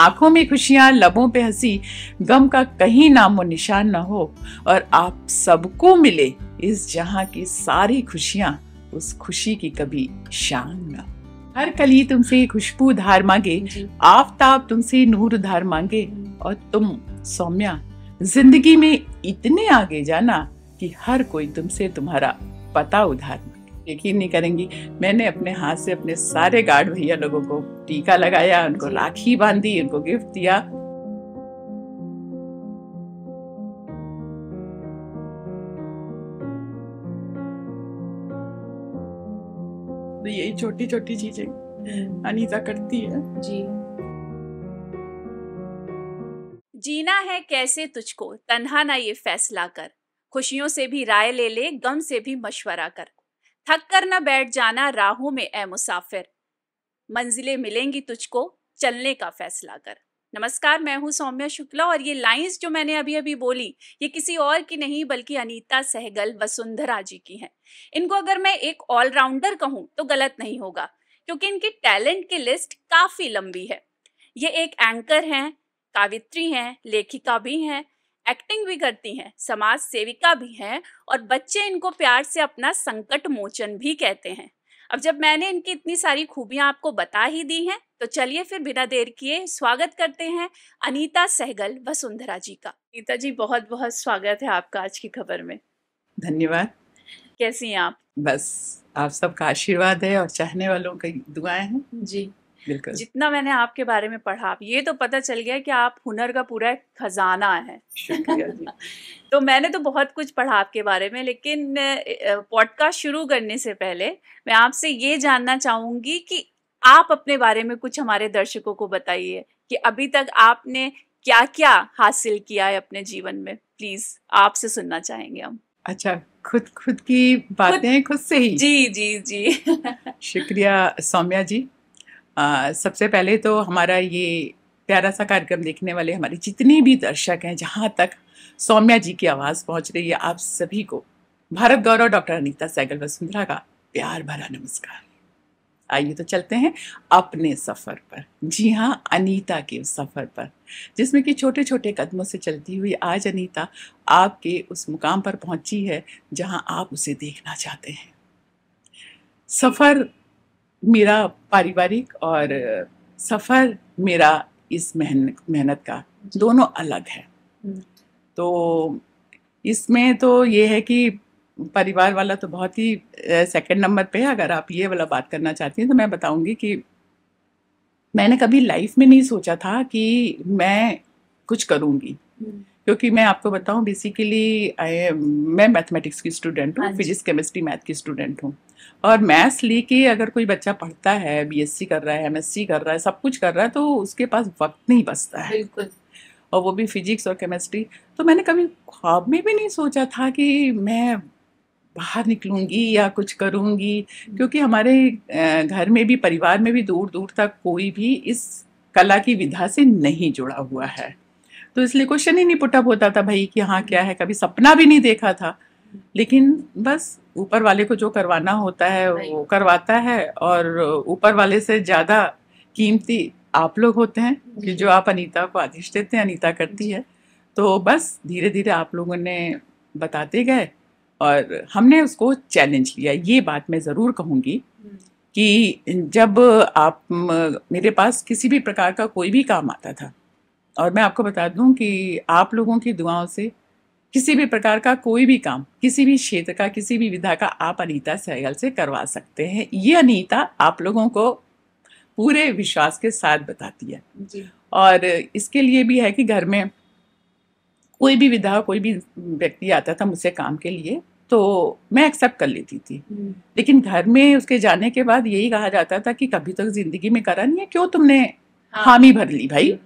आंखों में खुशियां लबों पे हंसी गम का कहीं नामो निशान ना हो और आप सबको मिले इस जहां की सारी खुशियां उस खुशी की कभी शान ना हर कली तुमसे खुशबू धार मांगे आफताब तुमसे नूर धार मांगे और तुम सौम्या जिंदगी में इतने आगे जाना कि हर कोई तुमसे तुम्हारा पता उधार यकीन नहीं करेंगी मैंने अपने हाथ से अपने सारे गार्ड भैया लोगों को टीका लगाया उनको राखी बांधी उनको गिफ्ट दिया तो यही छोटी छोटी चीजें अनीता करती है जी जीना है कैसे तुझको तन्हा ना ये फैसला कर खुशियों से भी राय ले ले गम से भी मशवरा कर थक कर न बैठ जाना राहों में ए मुसाफिर मंजिलें मिलेंगी तुझको चलने का फैसला कर नमस्कार मैं हूं सौम्या शुक्ला और ये लाइंस जो मैंने अभी अभी बोली ये किसी और की नहीं बल्कि अनीता सहगल वसुंधरा जी की हैं इनको अगर मैं एक ऑलराउंडर कहूं तो गलत नहीं होगा क्योंकि इनकी टैलेंट की लिस्ट काफी लंबी है ये एक एंकर हैं कावित्री हैं लेखिका भी हैं एक्टिंग भी करती हैं समाज सेविका भी हैं और बच्चे इनको प्यार से अपना संकट मोचन भी कहते हैं अब जब मैंने इनकी इतनी सारी खूबियां आपको बता ही दी हैं तो चलिए फिर बिना देर किए स्वागत करते हैं अनीता सहगल वसुंधरा जी का अनीता जी बहुत बहुत स्वागत है आपका आज की खबर में धन्यवाद कैसी हैं आप बस आप सबका आशीर्वाद है और चाहने वालों की दुआएं हैं जी जितना मैंने आपके बारे में पढ़ा आप ये तो पता चल गया कि आप हुनर का पूरा एक खजाना है तो मैंने तो बहुत कुछ पढ़ा आपके बारे में लेकिन पॉडकास्ट शुरू करने से पहले मैं आपसे ये जानना चाहूंगी कि आप अपने बारे में कुछ हमारे दर्शकों को बताइए कि अभी तक आपने क्या क्या हासिल किया है अपने जीवन में प्लीज आपसे सुनना चाहेंगे हम अच्छा खुद खुद की बातें खुद, खुद से ही जी जी जी शुक्रिया सौम्या जी सबसे पहले तो हमारा ये प्यारा सा कार्यक्रम देखने वाले हमारे जितने भी दर्शक हैं जहाँ तक सौम्या जी की आवाज़ पहुँच रही है आप सभी को भारत गौरव डॉक्टर अनिता सैगल वसुंधरा का प्यार भरा नमस्कार आइए तो चलते हैं अपने सफ़र पर जी हाँ अनीता के सफ़र पर जिसमें कि छोटे छोटे कदमों से चलती हुई आज अनीता आपके उस मुकाम पर पहुंची है जहां आप उसे देखना चाहते हैं सफ़र मेरा पारिवारिक और सफ़र मेरा इस मेहनत मेहनत का दोनों अलग है हम्म। तो इसमें तो ये है कि परिवार वाला तो बहुत ही सेकंड नंबर पे है अगर आप ये वाला बात करना चाहती हैं तो मैं बताऊंगी कि मैंने कभी लाइफ में नहीं सोचा था कि मैं कुछ करूंगी हम्म। क्योंकि मैं आपको बताऊं बेसिकली आई मैं मैथमेटिक्स की स्टूडेंट हूँ फिजिक्स केमिस्ट्री मैथ की स्टूडेंट हूँ और मैथ्स लेके अगर कोई बच्चा पढ़ता है बीएससी कर रहा है एमएससी कर रहा है सब कुछ कर रहा है तो उसके पास वक्त नहीं बचता है बिल्कुल और वो भी फिजिक्स और केमिस्ट्री तो मैंने कभी ख्वाब में भी नहीं सोचा था कि मैं बाहर निकलूंगी या कुछ करूंगी क्योंकि हमारे घर में भी परिवार में भी दूर दूर तक कोई भी इस कला की विधा से नहीं जुड़ा हुआ है तो इसलिए क्वेश्चन ही नहीं पुटअप होता था भाई कि हाँ क्या है कभी सपना भी नहीं देखा था लेकिन बस ऊपर वाले को जो करवाना होता है वो करवाता है और ऊपर वाले से ज़्यादा कीमती आप लोग होते हैं कि जो आप अनीता को आदेश देते हैं अनीता करती है तो बस धीरे धीरे आप लोगों ने बताते गए और हमने उसको चैलेंज लिया ये बात मैं ज़रूर कहूँगी हम्म। कि जब आप मेरे पास किसी भी प्रकार का कोई भी काम आता था और मैं आपको बता दूं कि आप लोगों की दुआओं से किसी भी प्रकार का कोई भी काम किसी भी क्षेत्र का किसी भी विधा का आप अनीता सहगल से करवा सकते हैं ये अनीता आप लोगों को पूरे विश्वास के साथ बताती है जी। और इसके लिए भी है कि घर में कोई भी विधा कोई भी व्यक्ति आता था मुझसे काम के लिए तो मैं एक्सेप्ट कर लेती थी हम्म। लेकिन घर में उसके जाने के बाद यही कहा जाता था कि कभी तक तो जिंदगी में करा नहीं है क्यों तुमने हाँ। हामी भर ली भाई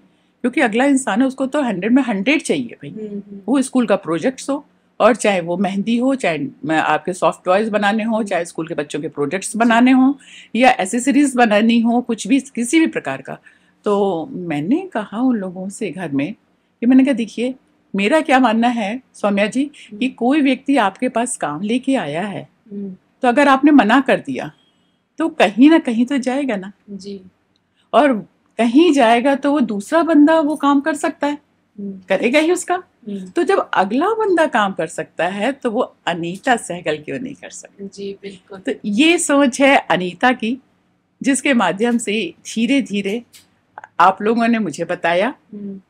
क्योंकि अगला इंसान है उसको तो हंड्रेड में हंड्रेड चाहिए भाई हम्म, हम्म। वो स्कूल का प्रोजेक्ट्स हो और चाहे वो मेहंदी हो चाहे आपके सॉफ्ट टॉयज बनाने हो चाहे स्कूल के बच्चों के प्रोजेक्ट्स बनाने हों या एसेसरीज बनानी हो कुछ भी किसी भी प्रकार का तो मैंने कहा उन लोगों से घर में कि मैंने कहा देखिए मेरा क्या मानना है सौम्या जी कि हम्म। कोई व्यक्ति आपके पास काम लेके आया है तो अगर आपने मना कर दिया तो कहीं ना कहीं तो जाएगा ना जी और कहीं जाएगा तो वो दूसरा बंदा वो काम कर सकता है हम्म। करेगा ही उसका हम्म। तो जब अगला बंदा काम कर सकता है तो वो अनीता सहगल क्यों नहीं कर सकता जी बिल्कुल तो ये सोच है अनीता की जिसके माध्यम से धीरे धीरे आप लोगों ने मुझे बताया हम्म।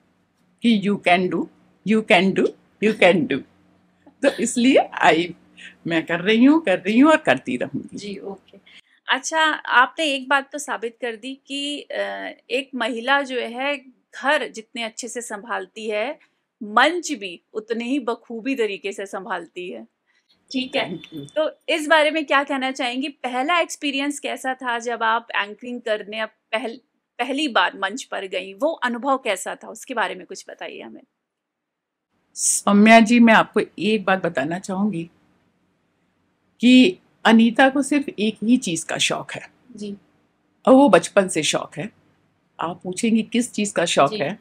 कि you can do you can do you can do तो इसलिए आई मैं कर रही हूँ कर रही हूँ और करती रहूंगी जी ओके अच्छा आपने एक बात तो साबित कर दी कि एक महिला जो है घर जितने अच्छे से संभालती है मंच भी उतने ही बखूबी तरीके से संभालती है ठीक है तो इस बारे में क्या कहना चाहेंगी पहला एक्सपीरियंस कैसा था जब आप एंकरिंग करने अब पहल, पहली बार मंच पर गई वो अनुभव कैसा था उसके बारे में कुछ बताइए हमें सौम्या जी मैं आपको एक बात बताना चाहूंगी कि अनीता को सिर्फ एक ही चीज़ का शौक है जी और वो बचपन से शौक है आप पूछेंगे किस चीज़ का शौक है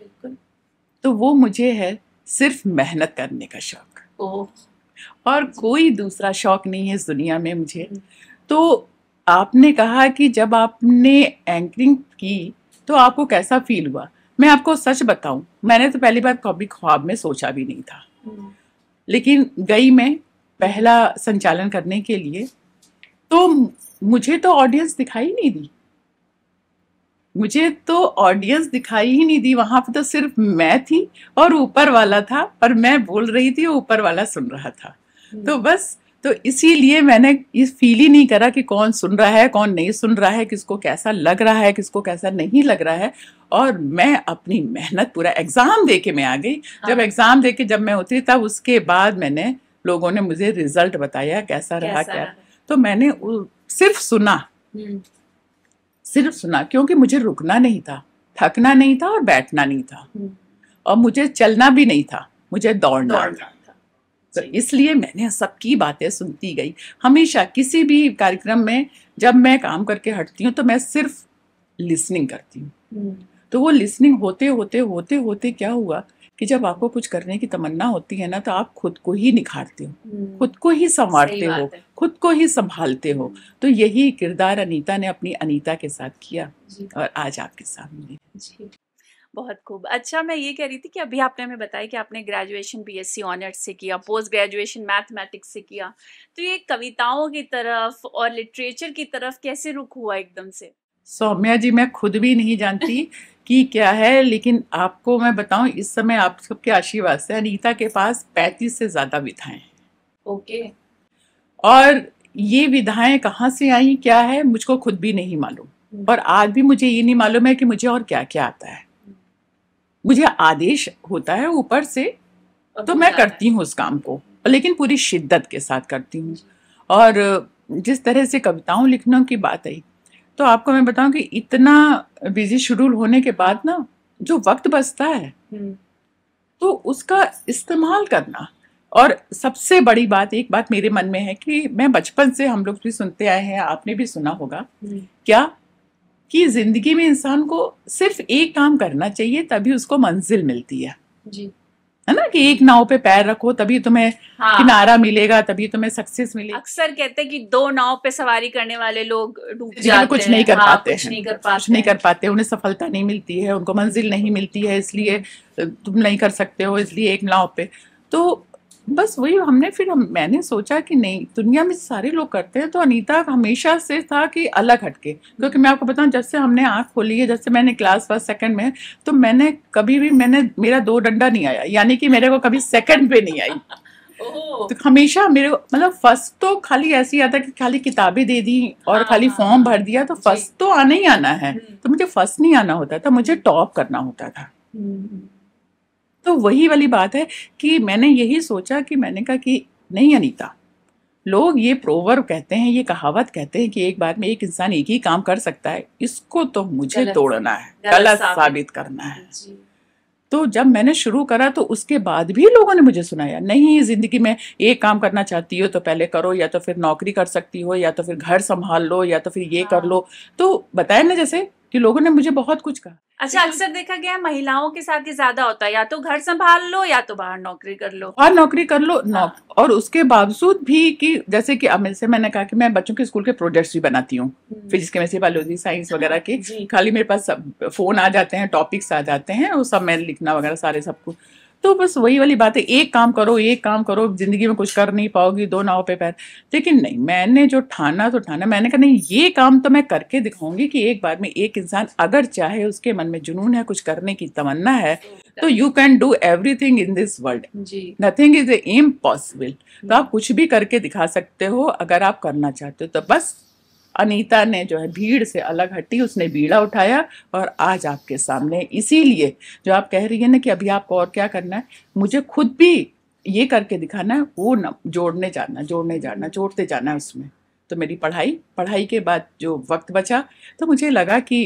तो वो मुझे है सिर्फ मेहनत करने का शौक और कोई दूसरा शौक नहीं है इस दुनिया में मुझे हम्म। तो आपने कहा कि जब आपने एंकरिंग की तो आपको कैसा फील हुआ मैं आपको सच बताऊं मैंने तो पहली बार कभी ख्वाब में सोचा भी नहीं था हम्म। लेकिन गई मैं पहला संचालन करने के लिए तो मुझे तो ऑडियंस दिखाई नहीं दी मुझे तो ऑडियंस दिखाई ही नहीं दी वहां पर तो सिर्फ मैं थी और ऊपर वाला था और मैं बोल रही थी ऊपर वाला सुन रहा था हम्म। तो बस तो इसीलिए मैंने ये फील ही नहीं करा कि कौन सुन रहा है कौन नहीं सुन रहा है किसको कैसा लग रहा है किसको कैसा नहीं लग रहा है और मैं अपनी मेहनत पूरा एग्जाम दे के मैं आ गई हाँ। जब एग्जाम दे के जब मैं उतरी तब उसके बाद मैंने लोगों ने मुझे रिजल्ट बताया कैसा रहा क्या रहा? तो मैंने सिर्फ सुना हम्म। सिर्फ सुना क्योंकि मुझे रुकना नहीं था थकना नहीं था और बैठना नहीं था हम्म। और मुझे चलना भी नहीं था मुझे दौड़ना था तो इसलिए मैंने सबकी बातें सुनती गई हमेशा किसी भी कार्यक्रम में जब मैं काम करके हटती हूँ तो मैं सिर्फ लिसनिंग करती हूँ हम्म। तो वो लिसनिंग होते होते होते होते क्या हुआ कि जब आपको कुछ करने की तमन्ना होती है ना तो आप खुद को ही निखारते हो हम्म, खुद को ही संवारते हो खुद को ही संभालते हो तो यही किरदार अनीता ने अपनी अनीता के साथ किया और आज आपके सामने बहुत खूब अच्छा मैं ये कह रही थी कि अभी आपने हमें बताया कि आपने ग्रेजुएशन बीएससी ऑनर्स से किया पोस्ट ग्रेजुएशन मैथमेटिक्स से किया तो ये कविताओं की तरफ और लिटरेचर की तरफ कैसे रुख हुआ एकदम से सौम्या जी मैं खुद भी नहीं जानती कि क्या है लेकिन आपको मैं बताऊं इस समय आप सबके आशीर्वाद से अनीता के पास पैंतीस से ज़्यादा विधाएं ओके okay. और ये विधाएं कहाँ से आई क्या है मुझको खुद भी नहीं मालूम और आज भी मुझे ये नहीं मालूम है कि मुझे और क्या क्या आता है मुझे आदेश होता है ऊपर से तो मैं करती हूँ उस काम को लेकिन पूरी शिद्दत के साथ करती हूँ और जिस तरह से कविताओं लिखने की बात आई तो आपको मैं बताऊं कि इतना बिजी शेड्यूल होने के बाद ना जो वक्त बचता है हम्म। तो उसका इस्तेमाल करना और सबसे बड़ी बात एक बात मेरे मन में है कि मैं बचपन से हम लोग भी सुनते आए हैं आपने भी सुना होगा हम्म। क्या कि जिंदगी में इंसान को सिर्फ एक काम करना चाहिए तभी उसको मंजिल मिलती है जी है ना कि एक नाव पे पैर रखो तभी तुम्हें हाँ। किनारा मिलेगा तभी तुम्हें सक्सेस मिलेगा अक्सर कहते हैं कि दो नाव पे सवारी करने वाले लोग डूब जाते हैं हाँ, कुछ नहीं कर पाते कुछ नहीं कर पाते कुछ नहीं कर पाते उन्हें सफलता नहीं मिलती है उनको मंजिल नहीं मिलती है इसलिए तुम नहीं कर सकते हो इसलिए एक नाव पे तो बस वही हमने फिर हम मैंने सोचा कि नहीं दुनिया में सारे लोग करते हैं तो अनीता हमेशा से था कि अलग हटके क्योंकि मैं आपको बताऊं जब से हमने आँख खोली है जब से मैंने क्लास फर्स्ट सेकंड में तो मैंने कभी भी मैंने मेरा दो डंडा नहीं आया यानी कि मेरे को कभी सेकंड पे नहीं आई तो हमेशा मेरे मतलब फर्स्ट तो खाली ऐसे ही आता कि खाली किताबें दे दी और हाँ, खाली फॉर्म हाँ, हाँ। भर दिया तो फर्स्ट तो आना ही आना है हम्म। तो मुझे फर्स्ट नहीं आना होता था मुझे टॉप करना होता था हम्म, हम्म। तो वही वाली बात है कि मैंने यही सोचा कि मैंने कहा कि नहीं अनीता लोग ये प्रोवर्व कहते हैं ये कहावत कहते हैं कि एक बार में एक इंसान एक ही काम कर सकता है इसको तो मुझे तोड़ना है गलत साबित करना है तो जब मैंने शुरू करा तो उसके बाद भी लोगों ने मुझे सुनाया नहीं ज़िंदगी में एक काम करना चाहती हो तो पहले करो या तो फिर नौकरी कर सकती हो या तो फिर घर संभाल लो या तो फिर ये हाँ। कर लो तो बताया ना जैसे कि लोगों ने मुझे बहुत कुछ कहा अच्छा अक्सर देखा गया है महिलाओं के साथ ये ज्यादा होता है या तो घर संभाल लो या तो बाहर नौकरी कर लो और नौकरी कर लो हाँ। और उसके बावजूद भी कि जैसे कि अमिल से मैंने कहा कि मैं बच्चों के स्कूल के प्रोजेक्ट्स भी बनाती हूँ हम्म। फिजिक्स केमिस्ट्री बायोलॉजी साइंस हाँ, वगैरह के खाली मेरे पास सब फोन आ जाते हैं टॉपिक्स आ जाते हैं और सब मैं लिखना वगैरह सारे सबको तो बस वही वाली बात है एक काम करो एक काम करो जिंदगी में कुछ कर नहीं पाओगी दो नाव पे पैर लेकिन नहीं मैंने जो ठाना तो ठाना मैंने कहा नहीं ये काम तो मैं करके दिखाऊंगी कि एक बार में एक इंसान अगर चाहे उसके मन में जुनून है कुछ करने की तमन्ना है तो you can do everything in this world nothing is a impossible तो आप कुछ भी करके दिखा सकते हो अगर आप करना चाहते हो तो बस अनीता ने जो है भीड़ से अलग हटी उसने बीड़ा उठाया और आज आपके सामने इसीलिए जो आप कह रही है ना कि अभी आपको और क्या करना है मुझे खुद भी ये करके दिखाना है वो न जोड़ने जाना जोड़ने जाना जोड़ते जाना है उसमें तो मेरी पढ़ाई पढ़ाई के बाद जो वक्त बचा तो मुझे लगा कि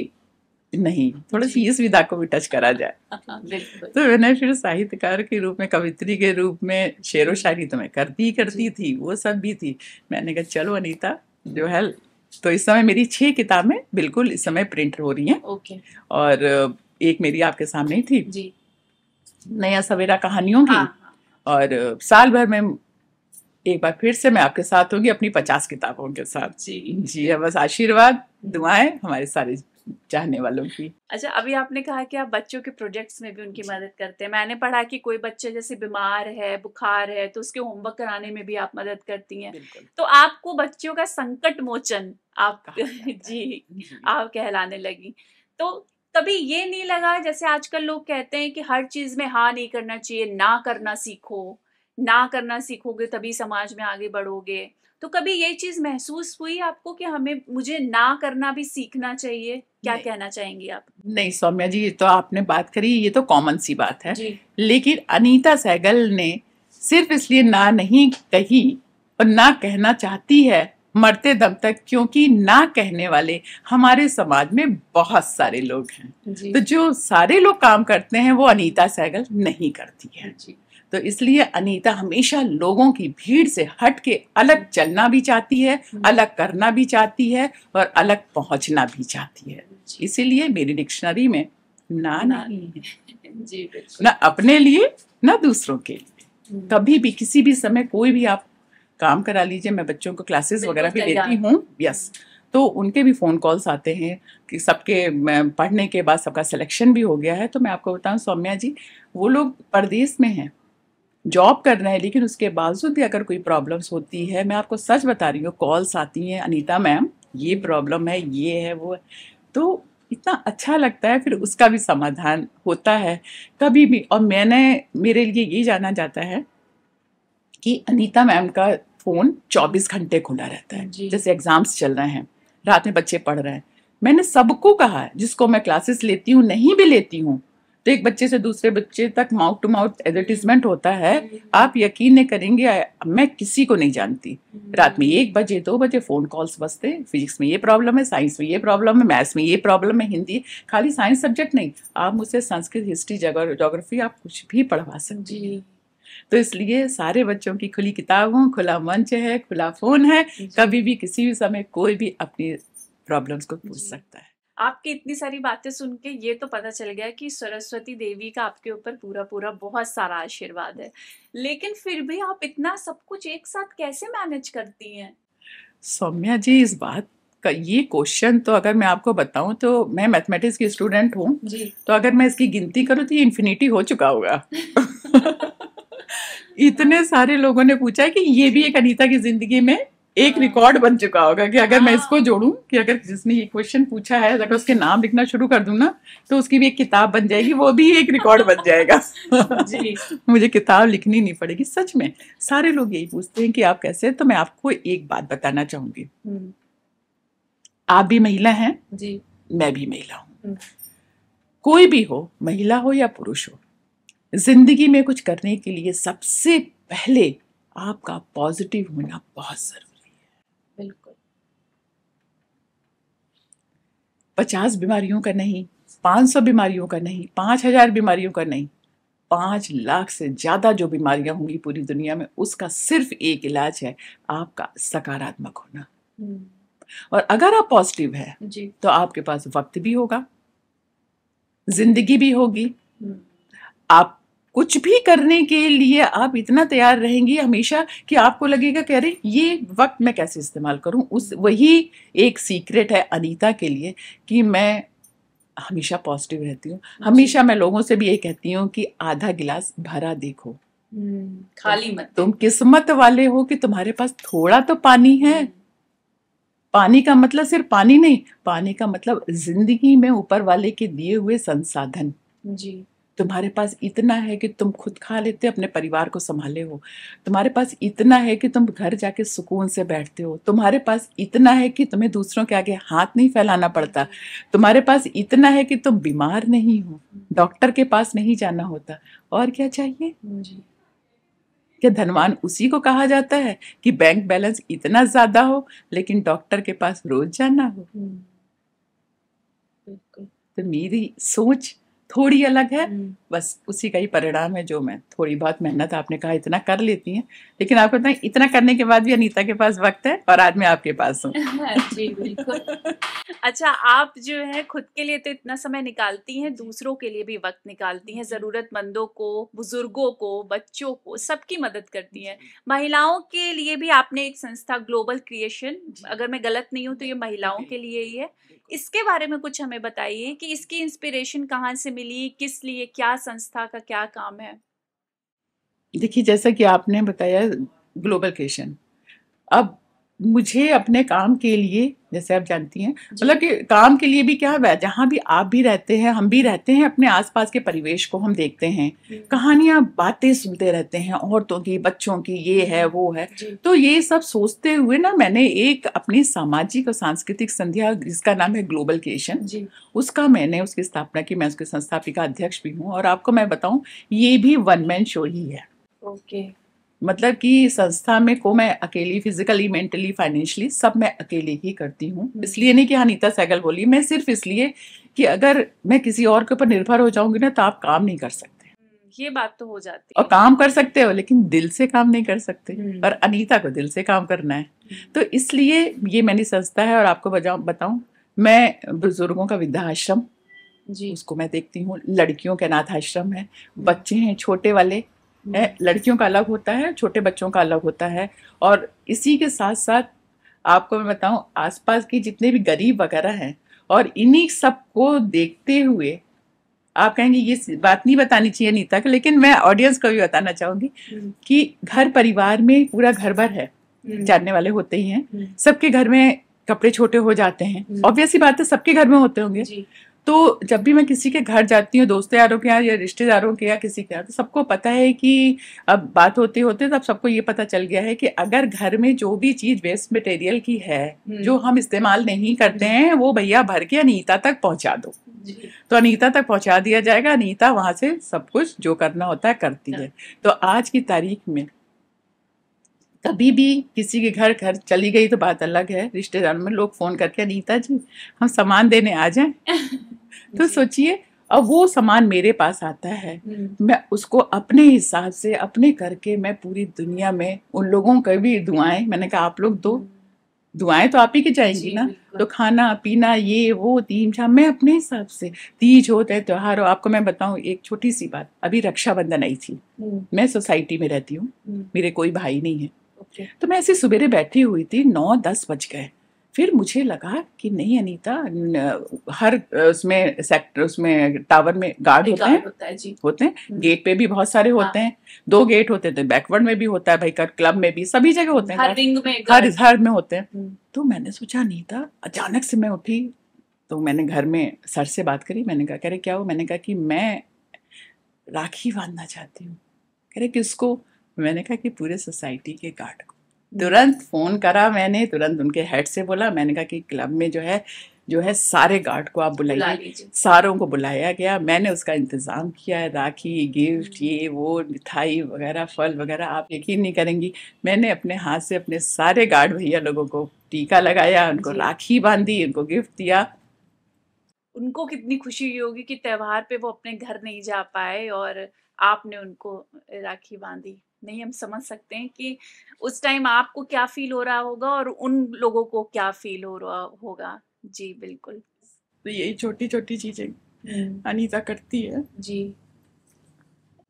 नहीं थोड़ा सी इस विधा को भी टच करा जाए हाँ, तो मैंने फिर साहित्यकार के रूप में कवित्री के रूप में शेर व शायरी तो मैं करती ही करती थी वो सब भी थी मैंने कहा चलो अनीता जो है तो इस समय मेरी छह किताबें बिल्कुल इस समय प्रिंट हो रही हैं ओके और एक मेरी आपके सामने थी जी नया सवेरा कहानियों की हाँ, हाँ। और साल भर में एक बार फिर से मैं आपके साथ होगी अपनी पचास किताबों के साथ जी जी है बस आशीर्वाद दुआएं हमारे सारे चाहने वालों की अच्छा अभी आपने कहा कि आप बच्चों के प्रोजेक्ट्स में भी उनकी मदद करते हैं मैंने पढ़ा कि कोई बच्चे जैसे बीमार है बुखार है तो उसके होमवर्क कराने में भी आप मदद करती हैं तो आपको बच्चों का संकट मोचन आप जी आप कहलाने लगी तो कभी ये नहीं लगा जैसे आजकल लोग कहते हैं कि हर चीज में हाँ नहीं करना चाहिए ना करना सीखो ना करना सीखोगे तभी समाज में आगे बढ़ोगे तो कभी ये चीज महसूस हुई आपको कि हमें मुझे ना करना भी सीखना चाहिए क्या कहना चाहेंगी आप नहीं सौम्या जी ये तो आपने बात करी ये तो कॉमन सी बात है लेकिन अनीता सहगल ने सिर्फ इसलिए ना नहीं कही और ना कहना चाहती है मरते दम तक क्योंकि ना कहने वाले हमारे समाज में बहुत सारे लोग हैं तो जो सारे लोग काम करते हैं वो अनीता सहगल नहीं करती है जी तो इसलिए अनीता हमेशा लोगों की भीड़ से हट के अलग चलना भी चाहती है हम्म। अलग करना भी चाहती है और अलग पहुंचना भी चाहती है इसीलिए मेरी डिक्शनरी में ना ना जी ना अपने लिए ना दूसरों के लिए हम्म। कभी भी किसी भी समय कोई भी आप काम करा लीजिए मैं बच्चों को क्लासेस वगैरह भी देती हूँ यस तो उनके भी फ़ोन कॉल्स आते हैं कि सबके पढ़ने के बाद सबका सिलेक्शन भी हो गया है तो मैं आपको बताऊँ सौम्या जी वो लोग परदेश में हैं जॉब कर रहे हैं लेकिन उसके बावजूद भी अगर कोई प्रॉब्लम्स होती है मैं आपको सच बता रही हूँ कॉल्स आती हैं अनीता मैम ये प्रॉब्लम है ये है वो है तो इतना अच्छा लगता है फिर उसका भी समाधान होता है कभी भी और मैंने मेरे लिए ये जाना जाता है कि अनीता मैम का फ़ोन 24 घंटे खुला रहता है जैसे एग्ज़ाम्स चल रहे हैं रात में बच्चे पढ़ रहे हैं मैंने सबको कहा है जिसको मैं क्लासेस लेती हूँ नहीं भी लेती हूँ तो एक बच्चे से दूसरे बच्चे तक माउथ टू माउथ एडवर्टीजमेंट होता है आप यकीन नहीं करेंगे मैं किसी को नहीं जानती हम्म। रात में एक बजे दो बजे फ़ोन कॉल्स बसते फिजिक्स में ये प्रॉब्लम है साइंस में ये प्रॉब्लम है मैथ्स में ये प्रॉब्लम है हिंदी खाली साइंस सब्जेक्ट नहीं आप मुझसे संस्कृत हिस्ट्री जोग्राफी आप कुछ भी पढ़वा सकते तो इसलिए सारे बच्चों की खुली किताब हो खुला मंच है खुला फ़ोन है कभी भी किसी भी समय कोई भी अपनी प्रॉब्लम्स को पूछ सकता है आपकी इतनी सारी बातें सुन के ये तो पता चल गया कि सरस्वती देवी का आपके ऊपर पूरा पूरा बहुत सारा आशीर्वाद है लेकिन फिर भी आप इतना सब कुछ एक साथ कैसे मैनेज करती हैं सौम्या जी इस बात का ये क्वेश्चन तो अगर मैं आपको बताऊं तो मैं मैथमेटिक्स की स्टूडेंट हूँ तो अगर मैं इसकी गिनती करूँ तो ये इन्फिनिटी हो चुका होगा इतने सारे लोगों ने पूछा है कि ये भी एक अनीता की जिंदगी में एक रिकॉर्ड बन चुका होगा कि अगर मैं हाँ। इसको जोड़ू कि अगर जिसने ये क्वेश्चन पूछा है अगर उसके नाम लिखना शुरू कर दू ना तो उसकी भी एक किताब बन जाएगी वो भी एक रिकॉर्ड बन जाएगा जी मुझे किताब लिखनी नहीं पड़ेगी सच में सारे लोग यही पूछते हैं कि आप कैसे तो मैं आपको एक बात बताना चाहूंगी हम्म। आप भी महिला हैं जी मैं भी महिला हूँ हम्म। कोई भी हो महिला हो या पुरुष हो जिंदगी में कुछ करने के लिए सबसे पहले आपका पॉजिटिव होना बहुत जरूरी पचास बीमारियों का नहीं पाँच सौ बीमारियों का नहीं पाँच हजार बीमारियों का नहीं पाँच लाख से ज़्यादा जो बीमारियां होंगी पूरी दुनिया में उसका सिर्फ एक इलाज है आपका सकारात्मक होना हम्म। और अगर आप पॉजिटिव है जी। तो आपके पास वक्त भी होगा जिंदगी भी होगी हम्म। आप कुछ भी करने के लिए आप इतना तैयार रहेंगी हमेशा कि आपको लगेगा कि अरे ये वक्त मैं कैसे इस्तेमाल करूं उस वही एक सीक्रेट है अनीता के लिए कि मैं हमेशा पॉजिटिव रहती हूँ हमेशा मैं लोगों से भी ये कहती हूँ कि आधा गिलास भरा देखो हम्म, तो खाली मत तुम किस्मत वाले हो कि तुम्हारे पास थोड़ा तो पानी है हम्म। पानी का मतलब सिर्फ पानी नहीं पानी का मतलब जिंदगी में ऊपर वाले के दिए हुए संसाधन जी तुम्हारे पास इतना है कि तुम खुद खा लेते अपने परिवार को संभाले हो तुम्हारे पास इतना है कि तुम घर जाके सुकून से बैठते हो तुम्हारे पास इतना है कि तुम्हें दूसरों के आगे हाथ नहीं फैलाना पड़ता तुम्हारे पास इतना है कि तुम बीमार नहीं हो डॉक्टर के पास नहीं जाना होता और क्या चाहिए क्या धनवान उसी को कहा जाता है कि बैंक बैलेंस इतना ज्यादा हो लेकिन डॉक्टर के पास रोज जाना हो हम्म। तो मेरी सोच थोड़ी अलग है हम्म। बस उसी का ही परिणाम है जो मैं थोड़ी बहुत मेहनत आपने कहा इतना कर लेती हैं लेकिन आपको इतना इतना करने के बाद भी अनीता के पास वक्त है और आज मैं आपके पास हूँ जी बिल्कुल अच्छा आप जो है खुद के लिए तो इतना समय निकालती हैं दूसरों के लिए भी वक्त निकालती हैं ज़रूरतमंदों को बुजुर्गों को बच्चों को सबकी मदद करती हैं महिलाओं के लिए भी आपने एक संस्था ग्लोबल क्रिएशन अगर मैं गलत नहीं हूँ तो ये महिलाओं के लिए ही है इसके बारे में कुछ हमें बताइए कि इसकी इंस्पिरेशन कहाँ से मिली किस लिए क्या संस्था का क्या काम है देखिए जैसा कि आपने बताया ग्लोबल केशन अब मुझे अपने काम के लिए जैसे आप जानती हैं मतलब कि काम के लिए भी क्या है जहाँ भी आप भी रहते हैं हम भी रहते हैं अपने आसपास के परिवेश को हम देखते हैं कहानियां बातें सुनते रहते हैं औरतों की बच्चों की ये है वो है तो ये सब सोचते हुए ना मैंने एक अपनी सामाजिक और सांस्कृतिक संध्या जिसका नाम है ग्लोबल केशन उसका मैंने उसकी स्थापना की मैं उसके संस्थापिका अध्यक्ष भी हूँ और आपको मैं बताऊँ ये भी वन मैन शो ही है ओके okay. मतलब कि संस्था में को मैं अकेली फिजिकली मेंटली फाइनेंशियली सब मैं अकेली ही करती हूँ हम्म। इसलिए नहीं कि अनिता सैगल बोली मैं सिर्फ इसलिए कि अगर मैं किसी और के ऊपर निर्भर हो जाऊंगी ना तो आप काम नहीं कर सकते हम्म, ये बात तो हो जाती है और काम कर सकते हो लेकिन दिल से काम नहीं कर सकते और हम्म। अनीता को दिल से काम करना है तो इसलिए ये मैंने संस्था है और आपको बताऊं मैं बुजुर्गों का वृद्धाश्रम जी उसको मैं देखती हूँ लड़कियों के अनाथ आश्रम है बच्चे हैं छोटे वाले हम्म। लड़कियों का अलग होता है छोटे बच्चों का अलग होता है और इसी के साथ साथ आपको मैं बताऊं आसपास के जितने भी गरीब वगैरह हैं और इन्हीं सब को देखते हुए आप कहेंगे ये बात नहीं बतानी चाहिए नीता तक लेकिन मैं ऑडियंस को भी बताना चाहूंगी हम्म। कि घर परिवार में पूरा घर भर है हम्म। जानने वाले होते ही हैं सबके घर में कपड़े छोटे हो जाते हैं ऑब्वियसली बात है सबके घर में होते होंगे तो जब भी मैं किसी के घर जाती हूँ दोस्त यारों के यहाँ या रिश्तेदारों के या किसी के यहाँ तो सबको पता है कि अब बात होते होते तब सबको ये पता चल गया है कि अगर घर में जो भी चीज़ वेस्ट मटेरियल की है हम्म। जो हम इस्तेमाल नहीं करते हैं वो भैया भर के अनीता तक पहुँचा दो तो अनीता तक पहुँचा दिया जाएगा अनीता वहाँ से सब कुछ जो करना होता है करती है हाँ। तो आज की तारीख में कभी भी किसी के घर घर चली गई तो बात अलग है रिश्तेदारों में लोग फ़ोन करके अनीता जी हम सामान देने आ जाएं तो सोचिए अब वो सामान मेरे पास आता है हम्म। मैं उसको अपने हिसाब से अपने करके मैं पूरी दुनिया में उन लोगों को भी दुआएं मैंने कहा आप लोग दो हम्म। दुआएं तो आप ही की जाएंगी ना तो खाना पीना ये वो तीन चार मैं अपने हिसाब से तीज होते हैं त्योहार हो आपको मैं बताऊं एक छोटी सी बात अभी रक्षाबंधन आई थी हम्म। मैं सोसाइटी में रहती हूँ मेरे कोई भाई नहीं है तो मैं ऐसे सुबेरे बैठी हुई थी नौ दस बज गए फिर मुझे लगा कि नहीं अनीता हर उसमें सेक्टर उसमें टावर में गार्ड होते हैं होता है जी होते हैं हम्म। गेट पे भी बहुत सारे हाँ। होते हैं दो गेट होते थे तो बैकवर्ड में भी होता है भाई कर क्लब में भी सभी जगह होते हैं हर रिंग में हर हर में होते हैं हम्म। तो मैंने सोचा अनीता अचानक से मैं उठी तो मैंने घर में सर से बात करी मैंने कहा कह रहे क्या हो मैंने कहा कि मैं राखी बांधना चाहती हूँ कह रहे किसको मैंने कहा कि पूरे सोसाइटी के गार्ड को तुरंत फ़ोन करा मैंने तुरंत उनके हेड से बोला मैंने कहा कि क्लब में जो है जो है सारे गार्ड को आप बुलाइए सारों को बुलाया गया मैंने उसका इंतज़ाम किया राखी गिफ्ट हम्म। ये वो मिठाई वगैरह फल वगैरह आप यकीन नहीं करेंगी मैंने अपने हाथ से अपने सारे गार्ड भैया लोगों को टीका लगाया उनको राखी बांधी उनको गिफ्ट दिया उनको कितनी खुशी हुई होगी कि त्यौहार पे वो अपने घर नहीं जा पाए और आपने उनको राखी बांधी नहीं हम समझ सकते हैं कि उस टाइम आपको क्या फील हो रहा होगा और उन लोगों को क्या फील हो रहा होगा जी बिल्कुल तो यही छोटी छोटी चीजें हम्म। अनीता करती है जी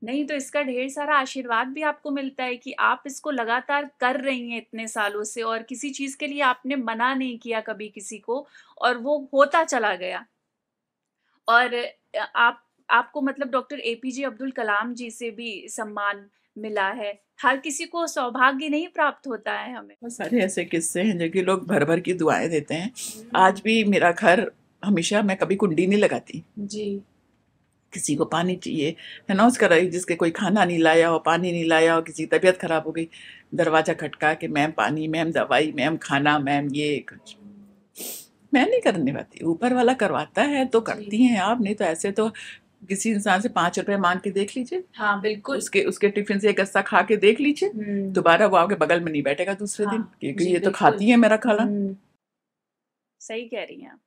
नहीं तो इसका ढेर सारा आशीर्वाद भी आपको मिलता है कि आप इसको लगातार कर रही हैं इतने सालों से और किसी चीज के लिए आपने मना नहीं किया कभी किसी को और वो होता चला गया और आप आपको मतलब डॉक्टर एपीजे अब्दुल कलाम जी से भी सम्मान मिला है हर किसी को सौभाग्य नहीं प्राप्त होता है हमें बहुत सारे ऐसे किस्से हैं जो कि लोग भर भर की दुआएं देते हैं हम्म। आज भी मेरा घर हमेशा मैं कभी कुंडी नहीं लगाती जी किसी को पानी चाहिए है ना उसका रही जिसके कोई खाना नहीं लाया हो पानी नहीं लाया हो किसी की तबीयत खराब हो गई दरवाजा खटका के मैम पानी मैम दवाई मैम खाना मैम ये कुछ मैं नहीं करने पाती ऊपर वाला करवाता है तो करती हैं आप नहीं तो ऐसे तो किसी इंसान से पांच रुपए मांग के देख लीजिए हाँ बिल्कुल उसके उसके टिफिन से एक गस्सा खा के देख लीजिए हम्म। दोबारा वो आपके बगल में नहीं बैठेगा दूसरे हाँ, दिन क्योंकि ये तो खाती है मेरा खाना हम्म। सही कह रही हैं आप